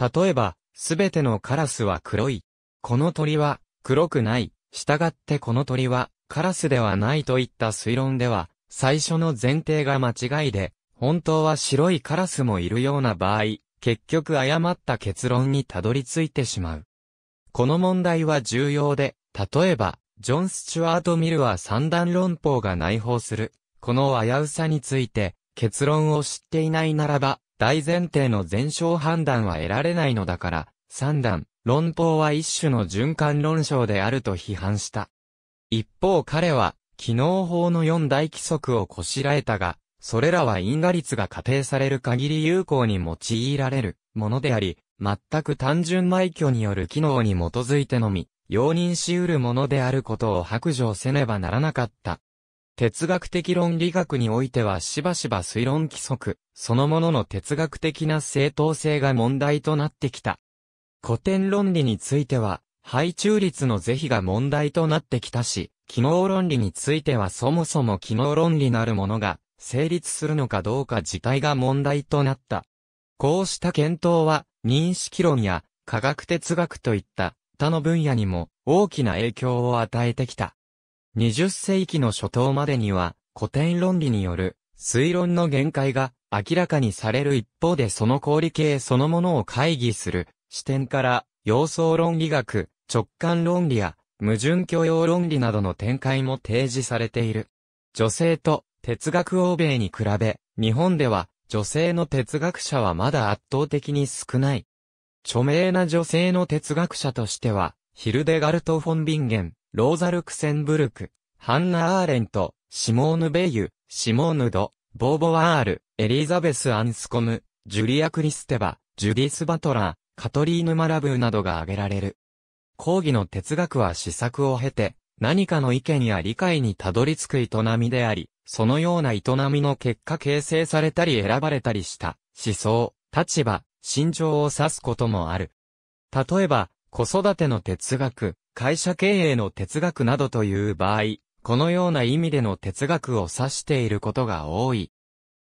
例えば、すべてのカラスは黒い。この鳥は黒くない。従ってこの鳥はカラスではないといった推論では、最初の前提が間違いで、本当は白いカラスもいるような場合、結局誤った結論にたどり着いてしまう。この問題は重要で、例えば、ジョン・スチュアート・ミルは三段論法が内包するこの危うさについて、結論を知っていないならば、大前提の前哨判断は得られないのだから、三段、論法は一種の循環論章であると批判した。一方彼は、機能法の四大規則をこしらえたが、それらは因果率が仮定される限り有効に用いられるものであり、全く単純埋挙による機能に基づいてのみ、容認し得るものであることを白状せねばならなかった。哲学的論理学においてはしばしば推論規則、そのものの哲学的な正当性が問題となってきた。古典論理については、配中率の是非が問題となってきたし、機能論理についてはそもそも機能論理なるものが成立するのかどうか自体が問題となった。こうした検討は、認識論や科学哲学といった他の分野にも大きな影響を与えてきた。20世紀の初頭までには、古典論理による推論の限界が明らかにされる一方でその氷理系そのものを会議する視点から様相論理学、直感論理や矛盾許容論理などの展開も提示されている。女性と哲学欧米に比べ、日本では女性の哲学者はまだ圧倒的に少ない。著名な女性の哲学者としては、ヒルデガルト・フォン・ビンゲン、ローザルクセンブルク、ハンナ・アーレント、シモーヌ・ベイユ、シモーヌ・ド、ボーボワール、エリザベス・アンスコム、ジュリア・クリステバ、ジュディス・バトラー、カトリーヌ・マラブーなどが挙げられる。講義の哲学は試作を経て、何かの意見や理解にたどり着く営みであり、そのような営みの結果形成されたり選ばれたりした思想、立場、心情を指すこともある。例えば、子育ての哲学、会社経営の哲学などという場合、このような意味での哲学を指していることが多い。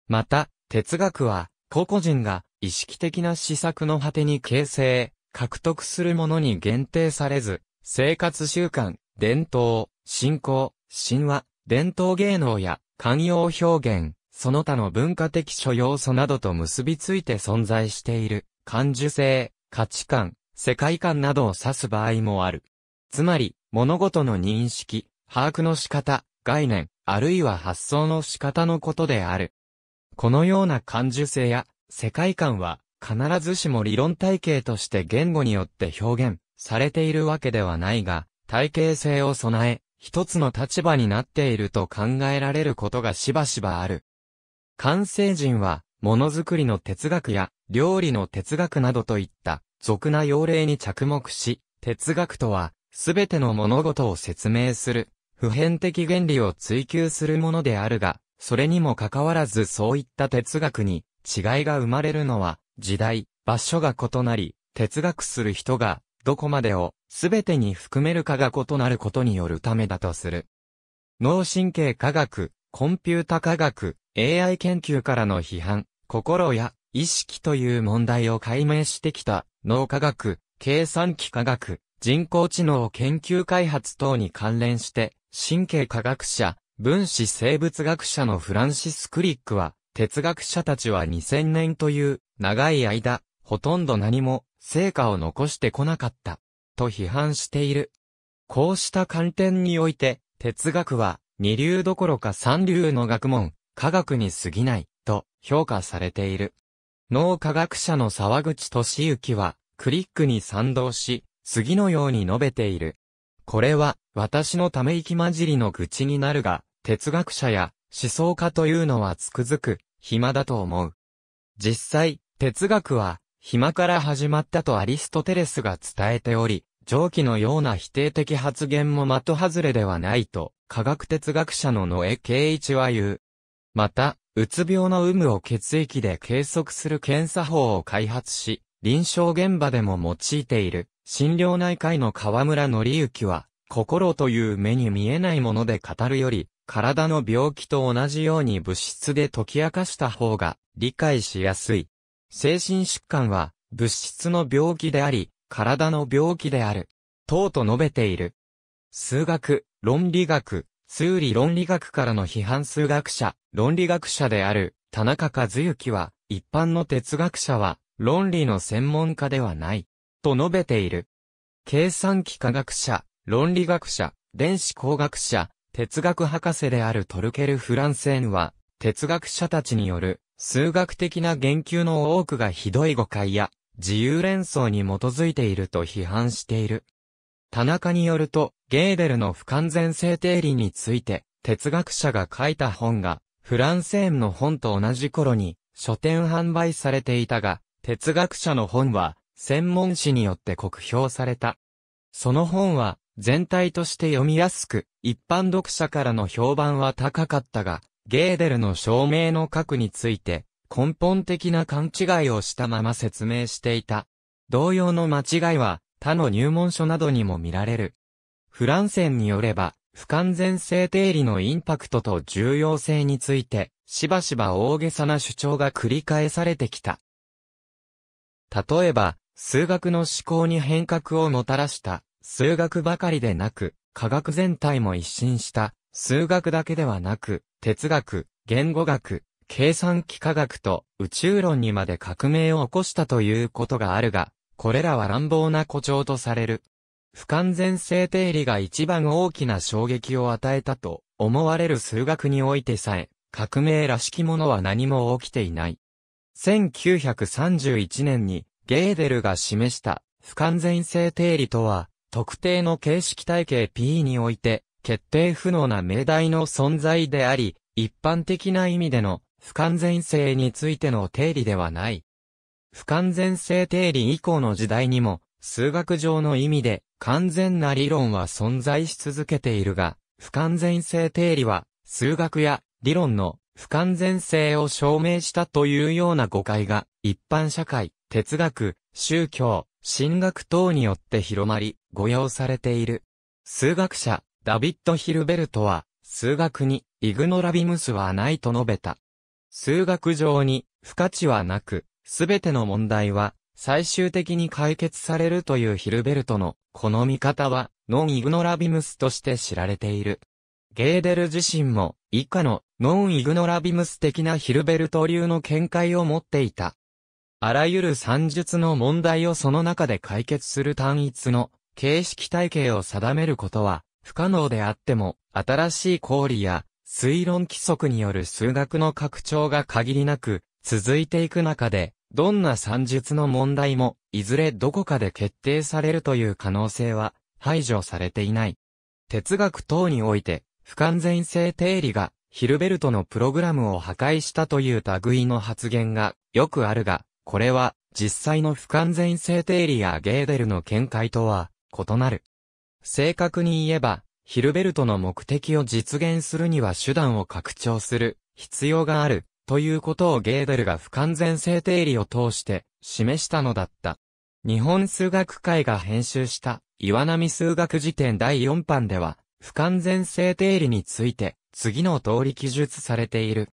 また、哲学は、個々人が意識的な施策の果てに形成、獲得するものに限定されず、生活習慣、伝統、信仰、神話、伝統芸能や寛容表現、その他の文化的諸要素などと結びついて存在している、感受性、価値観、世界観などを指す場合もある。つまり、物事の認識、把握の仕方、概念、あるいは発想の仕方のことである。このような感受性や世界観は必ずしも理論体系として言語によって表現されているわけではないが、体系性を備え、一つの立場になっていると考えられることがしばしばある。完成人は、ものづくりの哲学や料理の哲学などといった俗な要例に着目し、哲学とはすべての物事を説明する、普遍的原理を追求するものであるが、それにもかかわらずそういった哲学に違いが生まれるのは、時代、場所が異なり、哲学する人が、どこまでを、すべてに含めるかが異なることによるためだとする。脳神経科学、コンピュータ科学、AI 研究からの批判、心や意識という問題を解明してきた、脳科学、計算機科学、人工知能研究開発等に関連して、神経科学者、分子生物学者のフランシス・クリックは、哲学者たちは2000年という長い間、ほとんど何も成果を残してこなかった、と批判している。こうした観点において、哲学は二流どころか三流の学問、科学に過ぎない、と評価されている。脳科学者の沢口敏之は、クリックに賛同し、次のように述べている。これは、私のため息混じりの愚痴になるが、哲学者や思想家というのはつくづく、暇だと思う。実際、哲学は、暇から始まったとアリストテレスが伝えており、上記のような否定的発言も的外れではないと、科学哲学者の野江圭一は言う。また、うつ病の有無を血液で計測する検査法を開発し、臨床現場でも用いている。心療内科医の河村則之は、心という目に見えないもので語るより、体の病気と同じように物質で解き明かした方が理解しやすい。精神疾患は物質の病気であり、体の病気である。とと述べている。数学、論理学、数理論理学からの批判数学者、論理学者である田中和幸は、一般の哲学者は論理の専門家ではない。と述べている。計算機科学者、論理学者、電子工学者、哲学博士であるトルケル・フランセーヌは、哲学者たちによる数学的な言及の多くがひどい誤解や自由連想に基づいていると批判している。田中によると、ゲーデルの不完全性定理について、哲学者が書いた本が、フランセーンの本と同じ頃に、書店販売されていたが、哲学者の本は、専門誌によって酷評された。その本は、全体として読みやすく、一般読者からの評判は高かったが、ゲーデルの証明の核について、根本的な勘違いをしたまま説明していた。同様の間違いは、他の入門書などにも見られる。フランセンによれば、不完全性定理のインパクトと重要性について、しばしば大げさな主張が繰り返されてきた。例えば、数学の思考に変革をもたらした、数学ばかりでなく、科学全体も一新した、数学だけではなく、哲学、言語学、計算機科学と宇宙論にまで革命を起こしたということがあるが、これらは乱暴な誇張とされる。不完全性定理が一番大きな衝撃を与えたと思われる数学においてさえ、革命らしきものは何も起きていない。1931年にゲーデルが示した不完全性定理とは、特定の形式体系 P において、決定不能な命題の存在であり、一般的な意味での不完全性についての定理ではない。不完全性定理以降の時代にも、数学上の意味で完全な理論は存在し続けているが、不完全性定理は、数学や理論の不完全性を証明したというような誤解が一般社会、哲学、宗教、神学等によって広まり、誤用されている。数学者、ダビッド・ヒルベルトは、数学に、イグノラビムスはないと述べた。数学上に、不価値はなく、すべての問題は、最終的に解決されるというヒルベルトの、この見方は、ノン・イグノラビムスとして知られている。ゲーデル自身も、以下の、ノン・イグノラビムス的なヒルベルト流の見解を持っていた。あらゆる算術の問題をその中で解決する単一の形式体系を定めることは不可能であっても、新しい公理や推論規則による数学の拡張が限りなく続いていく中で、どんな算術の問題も、いずれどこかで決定されるという可能性は排除されていない。哲学等において、不完全性定理がヒルベルトのプログラムを破壊したという類の発言がよくあるが、これは、実際の不完全性定理やゲーデルの見解とは、異なる。正確に言えば、ヒルベルトの目的を実現するには手段を拡張する必要があるということをゲーデルが不完全性定理を通して示したのだった。日本数学会が編集した岩波数学辞典第4版では不完全性定理について次の通り記述されている。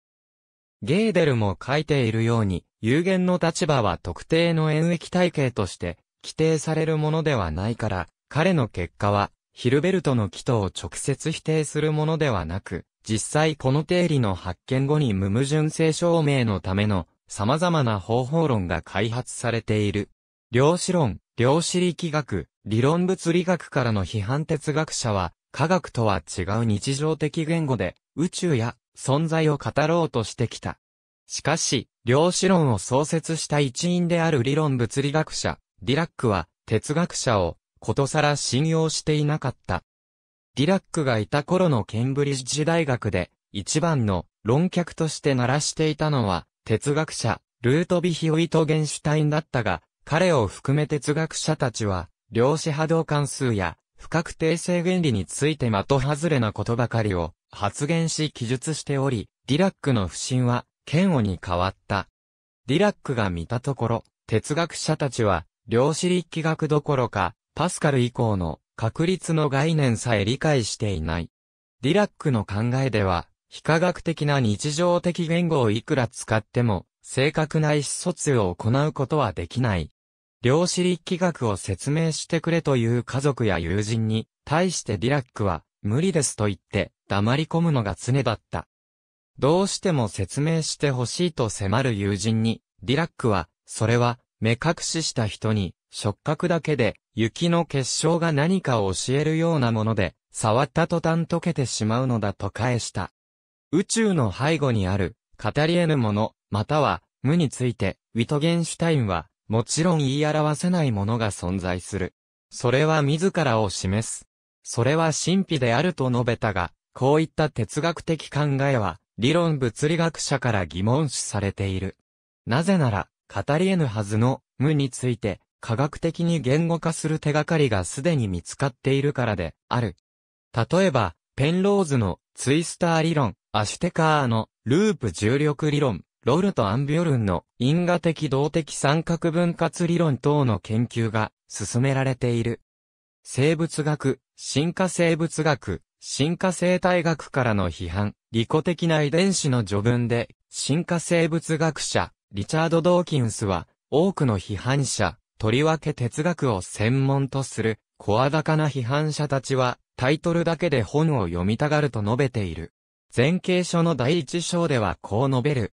ゲーデルも書いているように有限の立場は特定の演疫体系として規定されるものではないから、彼の結果は、ヒルベルトの祈祷を直接否定するものではなく、実際この定理の発見後に無矛盾性証明のための様々な方法論が開発されている。量子論、量子力学、理論物理学からの批判哲学者は、科学とは違う日常的言語で、宇宙や存在を語ろうとしてきた。しかし、量子論を創設した一員である理論物理学者、ディラックは、哲学者を、ことさら信用していなかった。ディラックがいた頃のケンブリッジ大学で、一番の論客として鳴らしていたのは、哲学者、ルートビヒオイト・ゲンシュタインだったが、彼を含め哲学者たちは、量子波動関数や、不確定性原理について的外れなことばかりを発言し記述しており、ディラックの不信は嫌悪に変わった。ディラックが見たところ、哲学者たちは、量子力学どころか、パスカル以降の確率の概念さえ理解していない。ディラックの考えでは、非科学的な日常的言語をいくら使っても、正確な意思疎通を行うことはできない。量子力学を説明してくれという家族や友人に、対してディラックは、無理ですと言って、黙り込むのが常だった。どうしても説明してほしいと迫る友人に、ディラックは、それは、目隠しした人に、触覚だけで、雪の結晶が何かを教えるようなもので、触った途端溶けてしまうのだと返した。宇宙の背後にある、語り得ぬもの、または、無について、ウィトゲンシュタインは、もちろん言い表せないものが存在する。それは自らを示す。それは神秘であると述べたが、こういった哲学的考えは、理論物理学者から疑問視されている。なぜなら、語り得ぬはずの無について、科学的に言語化する手がかりがすでに見つかっているからである。例えば、ペンローズのツイスター理論、アシュテカーのループ重力理論、ロルとアンビョルンの因果的動的三角分割理論等の研究が進められている。生物学、進化生物学、進化生態学からの批判、利己的な遺伝子の序文で、進化生物学者、リチャード・ドーキンスは、多くの批判者、とりわけ哲学を専門とする、声高な批判者たちは、タイトルだけで本を読みたがると述べている。前景書の第一章ではこう述べる。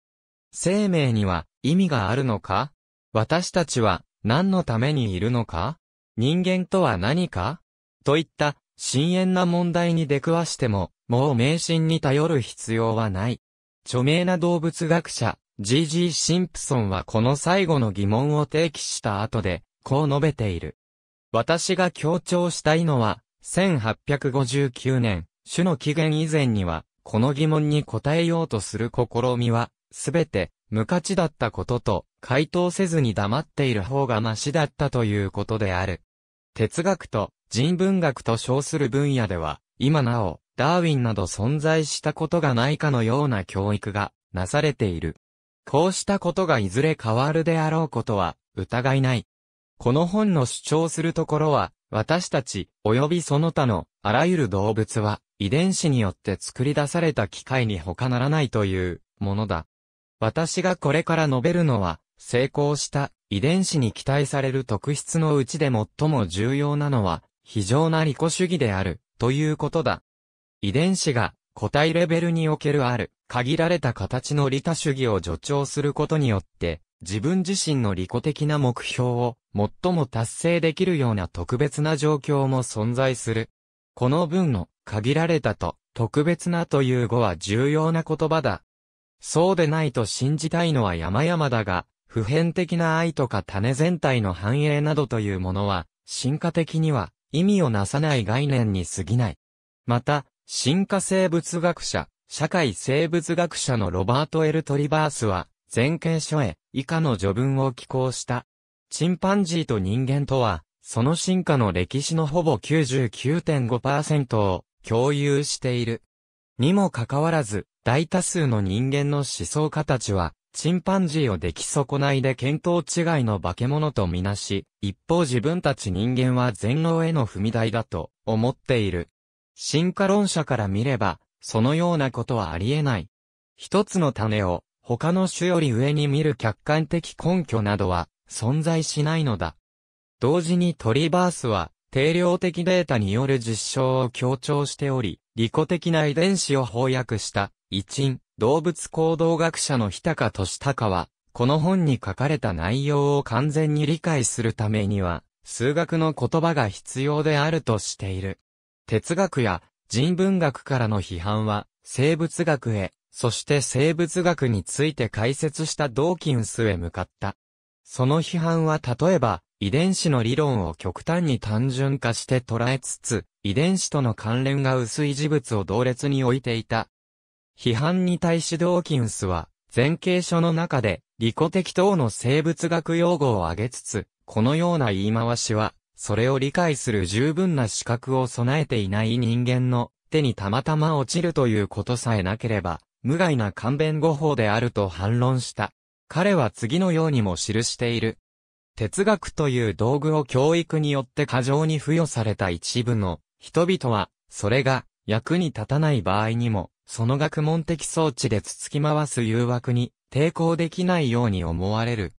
生命には意味があるのか私たちは何のためにいるのか人間とは何かといった深淵な問題に出くわしても、もう迷信に頼る必要はない。著名な動物学者、G.G. シンプソンはこの最後の疑問を提起した後で、こう述べている。私が強調したいのは、1859年、種の起源以前には、この疑問に答えようとする試みは、すべて、無価値だったことと、回答せずに黙っている方がましだったということである。哲学と人文学と称する分野では、今なお、ダーウィンなど存在したことがないかのような教育がなされている。こうしたことがいずれ変わるであろうことは疑いない。この本の主張するところは、私たち、及びその他の、あらゆる動物は、遺伝子によって作り出された機械に他ならないという、ものだ。私がこれから述べるのは、成功した、遺伝子に期待される特質のうちで最も重要なのは、非常な利己主義である、ということだ。遺伝子が個体レベルにおけるある、限られた形の利他主義を助長することによって、自分自身の利己的な目標を最も達成できるような特別な状況も存在する。この文の限られたと特別なという語は重要な言葉だ。そうでないと信じたいのは山々だが、普遍的な愛とか種全体の繁栄などというものは、進化的には意味をなさない概念に過ぎない。また、進化生物学者、社会生物学者のロバート・エル・トリバースは、前景書へ以下の序文を寄稿した。チンパンジーと人間とは、その進化の歴史のほぼ99.5%を共有している。にもかかわらず、大多数の人間の思想家たちは、チンパンジーを出来損ないで見当違いの化け物とみなし、一方自分たち人間は全能への踏み台だと思っている。進化論者から見れば、そのようなことはありえない。一つの種を他の種より上に見る客観的根拠などは存在しないのだ。同時にトリバースは定量的データによる実証を強調しており、利己的な遺伝子を翻訳した、一因、動物行動学者の日高俊孝は、この本に書かれた内容を完全に理解するためには、数学の言葉が必要であるとしている。哲学や人文学からの批判は、生物学へ、そして生物学について解説したドーキンスへ向かった。その批判は例えば、遺伝子の理論を極端に単純化して捉えつつ、遺伝子との関連が薄い事物を同列に置いていた批判に対しドーキンスは、前景書の中で、利己的等の生物学用語を挙げつつ、このような言い回しは、それを理解する十分な資格を備えていない人間の手にたまたま落ちるということさえなければ、無害な勘弁語法であると反論した。彼は次のようにも記している。哲学という道具を教育によって過剰に付与された一部の人々は、それが役に立たない場合にも、その学問的装置でつつき回す誘惑に抵抗できないように思われる。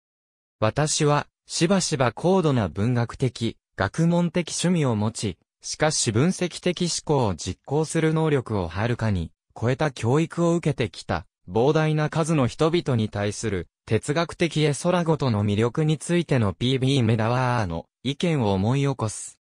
私は、しばしば高度な文学的、学問的趣味を持ち、しかし分析的思考を実行する能力をはるかに超えた教育を受けてきた膨大な数の人々に対する哲学的絵空との魅力についての PB メダワーの意見を思い起こす。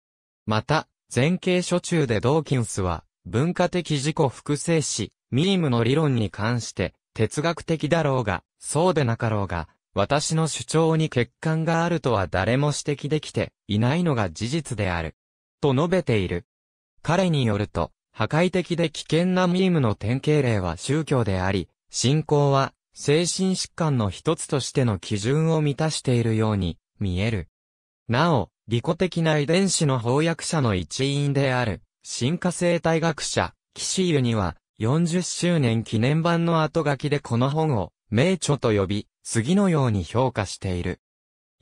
また、前景初中でドーキンスは文化的自己複製し、ミームの理論に関して、哲学的だろうが、そうでなかろうが、私の主張に欠陥があるとは誰も指摘できていないのが事実である。と述べている。彼によると、破壊的で危険なミームの典型例は宗教であり、信仰は精神疾患の一つとしての基準を満たしているように見える。なお、利己的な遺伝子の翻訳者の一員である進化生態学者、岸優には、40周年記念版の後書きでこの本を、名著と呼び、次のように評価している。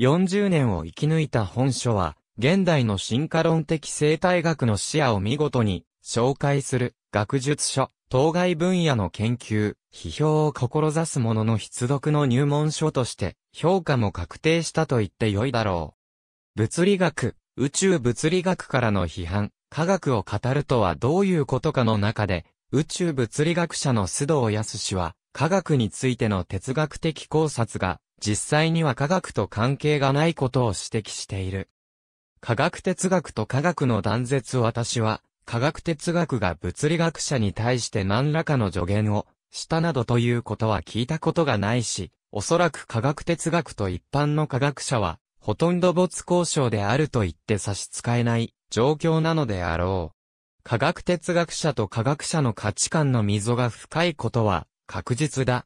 40年を生き抜いた本書は、現代の進化論的生態学の視野を見事に紹介する学術書、当該分野の研究、批評を志す者の必読の入門書として評価も確定したと言って良いだろう。物理学、宇宙物理学からの批判、科学を語るとはどういうことかの中で、宇宙物理学者の須藤康氏は、科学についての哲学的考察が、実際には科学と関係がないことを指摘している。科学哲学と科学の断絶私は、科学哲学が物理学者に対して何らかの助言をしたなどということは聞いたことがないし、おそらく科学哲学と一般の科学者は、ほとんど没交渉であると言って差し支えない状況なのであろう。科学哲学者と科学者の価値観の溝が深いことは確実だ。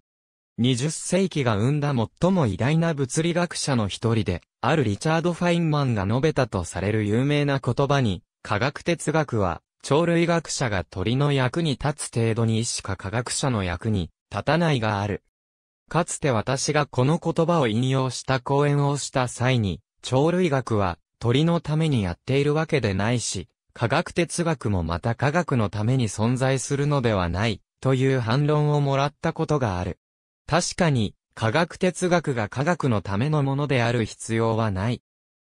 20世紀が生んだ最も偉大な物理学者の一人で、あるリチャード・ファインマンが述べたとされる有名な言葉に、科学哲学は、鳥類学者が鳥の役に立つ程度にしか科学者の役に立たないがある。かつて私がこの言葉を引用した講演をした際に、鳥類学は鳥のためにやっているわけでないし、科学哲学もまた科学のために存在するのではない、という反論をもらったことがある。確かに、科学哲学が科学のためのものである必要はない。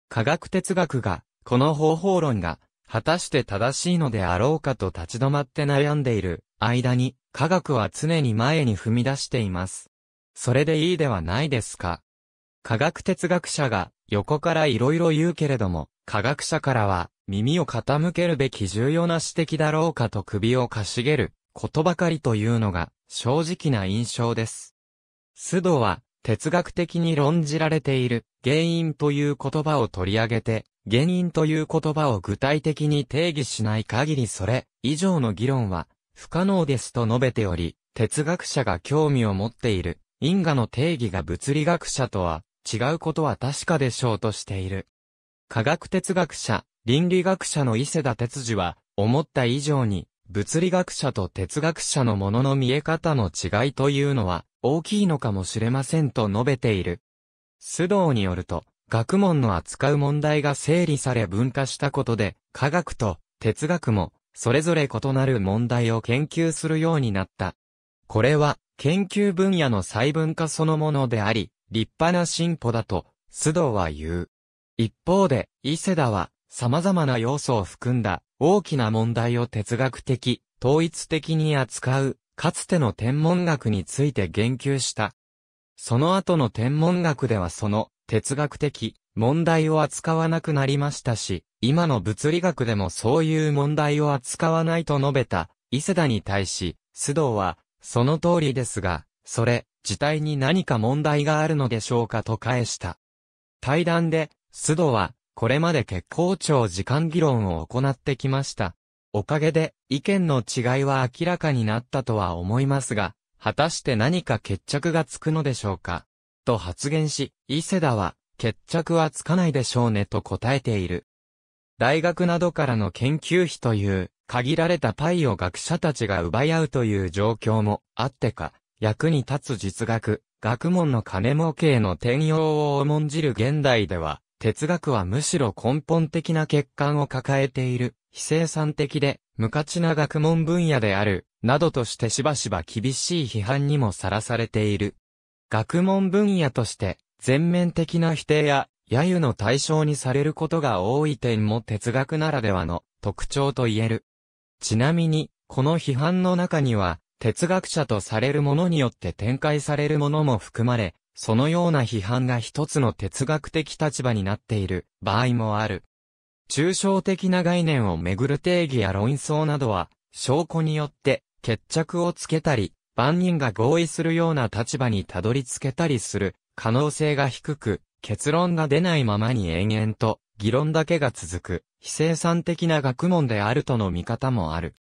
科学哲学が、この方法論が、果たして正しいのであろうかと立ち止まって悩んでいる間に、科学は常に前に踏み出しています。それでいいではないですか。科学哲学者が横から色々言うけれども、科学者からは耳を傾けるべき重要な指摘だろうかと首をかしげることばかりというのが正直な印象です。須藤は哲学的に論じられている原因という言葉を取り上げて、原因という言葉を具体的に定義しない限りそれ以上の議論は不可能ですと述べており、哲学者が興味を持っている因果の定義が物理学者とは違うことは確かでしょうとしている。科学哲学者、倫理学者の伊勢田哲司は、思った以上に、物理学者と哲学者のものの見え方の違いというのは、大きいのかもしれませんと述べている。須藤によると、学問の扱う問題が整理され分化したことで、科学と哲学も、それぞれ異なる問題を研究するようになった。これは、研究分野の細分化そのものであり、立派な進歩だと、須藤は言う。一方で、伊勢田は、様々な要素を含んだ、大きな問題を哲学的、統一的に扱う、かつての天文学について言及した。その後の天文学ではその、哲学的、問題を扱わなくなりましたし、今の物理学でもそういう問題を扱わないと述べた、伊勢田に対し、須藤は、その通りですが、それ、事態に何か問題があるのでしょうかと返した。対談で、須藤は、これまで結構長時間議論を行ってきました。おかげで、意見の違いは明らかになったとは思いますが、果たして何か決着がつくのでしょうかと発言し、伊勢田は、決着はつかないでしょうねと答えている。大学などからの研究費という、限られたパイを学者たちが奪い合うという状況もあってか、役に立つ実学、学問の金儲けへの転用を重んじる現代では、哲学はむしろ根本的な欠陥を抱えている、非生産的で、無価値な学問分野である、などとしてしばしば厳しい批判にもさらされている。学問分野として、全面的な否定や、揶揄の対象にされることが多い点も哲学ならではの特徴と言える。ちなみに、この批判の中には、哲学者とされるものによって展開されるものも含まれ、そのような批判が一つの哲学的立場になっている場合もある。抽象的な概念をめぐる定義や論争などは、証拠によって決着をつけたり、万人が合意するような立場にたどり着けたりする可能性が低く、結論が出ないままに延々と議論だけが続く、非生産的な学問であるとの見方もある。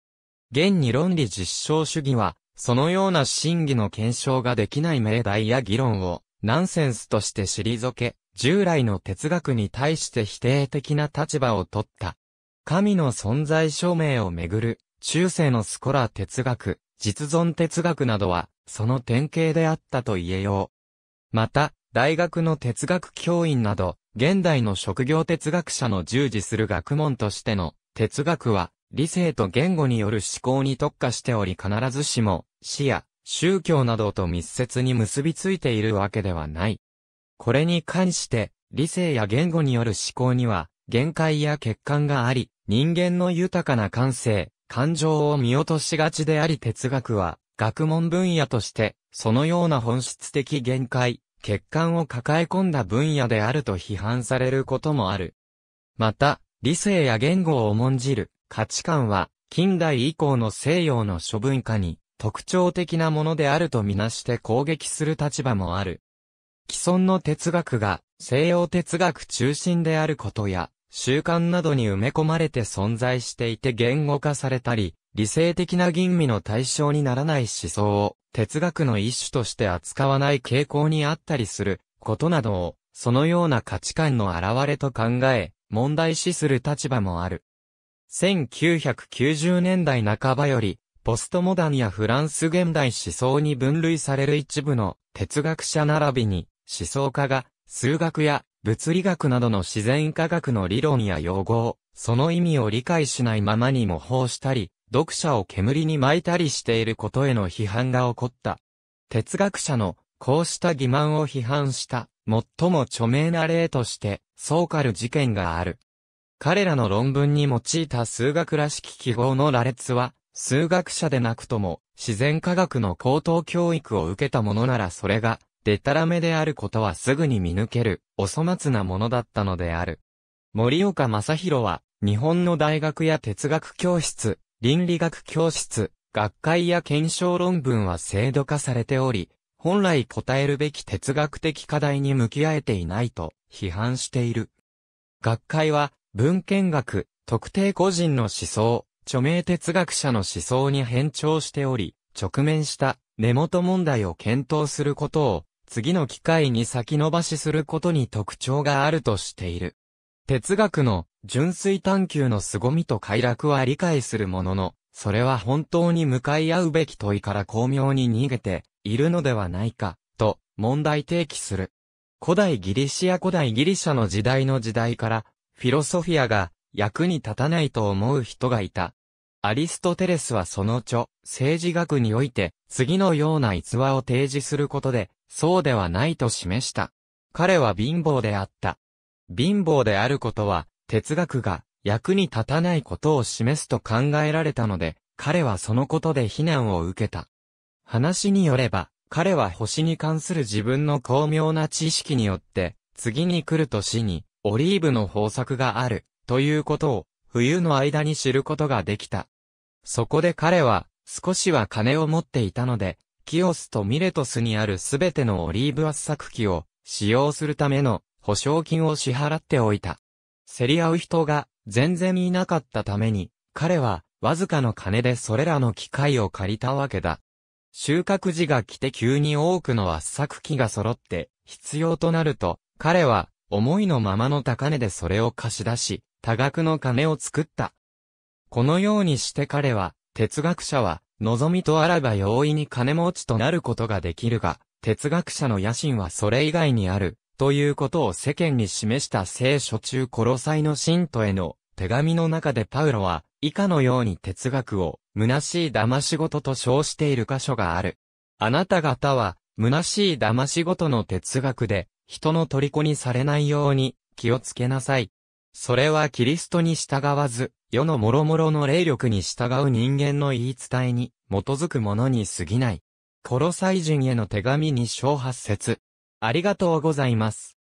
現に論理実証主義は、そのような真偽の検証ができない命題や議論を、ナンセンスとして退け、従来の哲学に対して否定的な立場を取った。神の存在証明をめぐる、中世のスコラ哲学、実存哲学などは、その典型であったと言えよう。また、大学の哲学教員など、現代の職業哲学者の従事する学問としての哲学は、理性と言語による思考に特化しており必ずしも、死や宗教などと密接に結びついているわけではない。これに関して、理性や言語による思考には、限界や欠陥があり、人間の豊かな感性、感情を見落としがちであり哲学は、学問分野として、そのような本質的限界、欠陥を抱え込んだ分野であると批判されることもある。また、理性や言語を重んじる、価値観は近代以降の西洋の諸文化に特徴的なものであるとみなして攻撃する立場もある。既存の哲学が西洋哲学中心であることや習慣などに埋め込まれて存在していて言語化されたり、理性的な吟味の対象にならない思想を哲学の一種として扱わない傾向にあったりすることなどをそのような価値観の現れと考え問題視する立場もある。1990年代半ばより、ポストモダンやフランス現代思想に分類される一部の哲学者並びに、思想家が、数学や物理学などの自然科学の理論や用語その意味を理解しないままに模倣したり、読者を煙に巻いたりしていることへの批判が起こった。哲学者のこうした欺瞞を批判した最も著名な例として、ソーカル事件がある。彼らの論文に用いた数学らしき記号の羅列は、数学者でなくとも、自然科学の高等教育を受けたものならそれが、でたらめであることはすぐに見抜ける、お粗末なものだったのである。森岡正宏は、日本の大学や哲学教室、倫理学教室、学会や検証論文は制度化されており、本来答えるべき哲学的課題に向き合えていないと批判している。学会は文献学、特定個人の思想、著名哲学者の思想に変調しており、直面した根元問題を検討することを、次の機会に先延ばしすることに特徴があるとしている。哲学の純粋探求の凄みと快楽は理解するものの、それは本当に向かい合うべき問いから巧妙に逃げているのではないか、と問題提起する。古代ギリシア古代ギリシャの時代の時代からフィロソフィアが役に立たないと思う人がいた。アリストテレスはその著、政治学において、次のような逸話を提示することで、そうではないと示した。彼は貧乏であった。貧乏であることは、哲学が役に立たないことを示すと考えられたので、彼はそのことで非難を受けた。話によれば、彼は星に関する自分の巧妙な知識によって、次に来ると死に、オリーブの豊作がある、ということを、冬の間に知ることができた。そこで彼は、少しは金を持っていたので、キオスとミレトスにあるすべてのオリーブ圧搾機を使用するための保証金を支払っておいた。競り合う人が全然いなかったために、彼はわずかの金でそれらの機械を借りたわけだ。収穫時が来て急に多くの圧搾機が揃って必要となると、彼は思いのままの高値でそれを貸し出し、多額の金を作った。このようにして彼は、哲学者は、望みとあらば容易に金持ちとなることができるが、哲学者の野心はそれ以外にある、ということを世間に示した聖書中殺さの信徒への手紙の中でパウロは、以下のように哲学を、虚しい騙し事と称している箇所がある。あなた方は、虚しい騙し事の哲学で、人の虜にされないように気をつけなさい。それはキリストに従わず、世の諸々の霊力に従う人間の言い伝えに基づくものに過ぎない。コロサイ人への手紙に小8節ありがとうございます。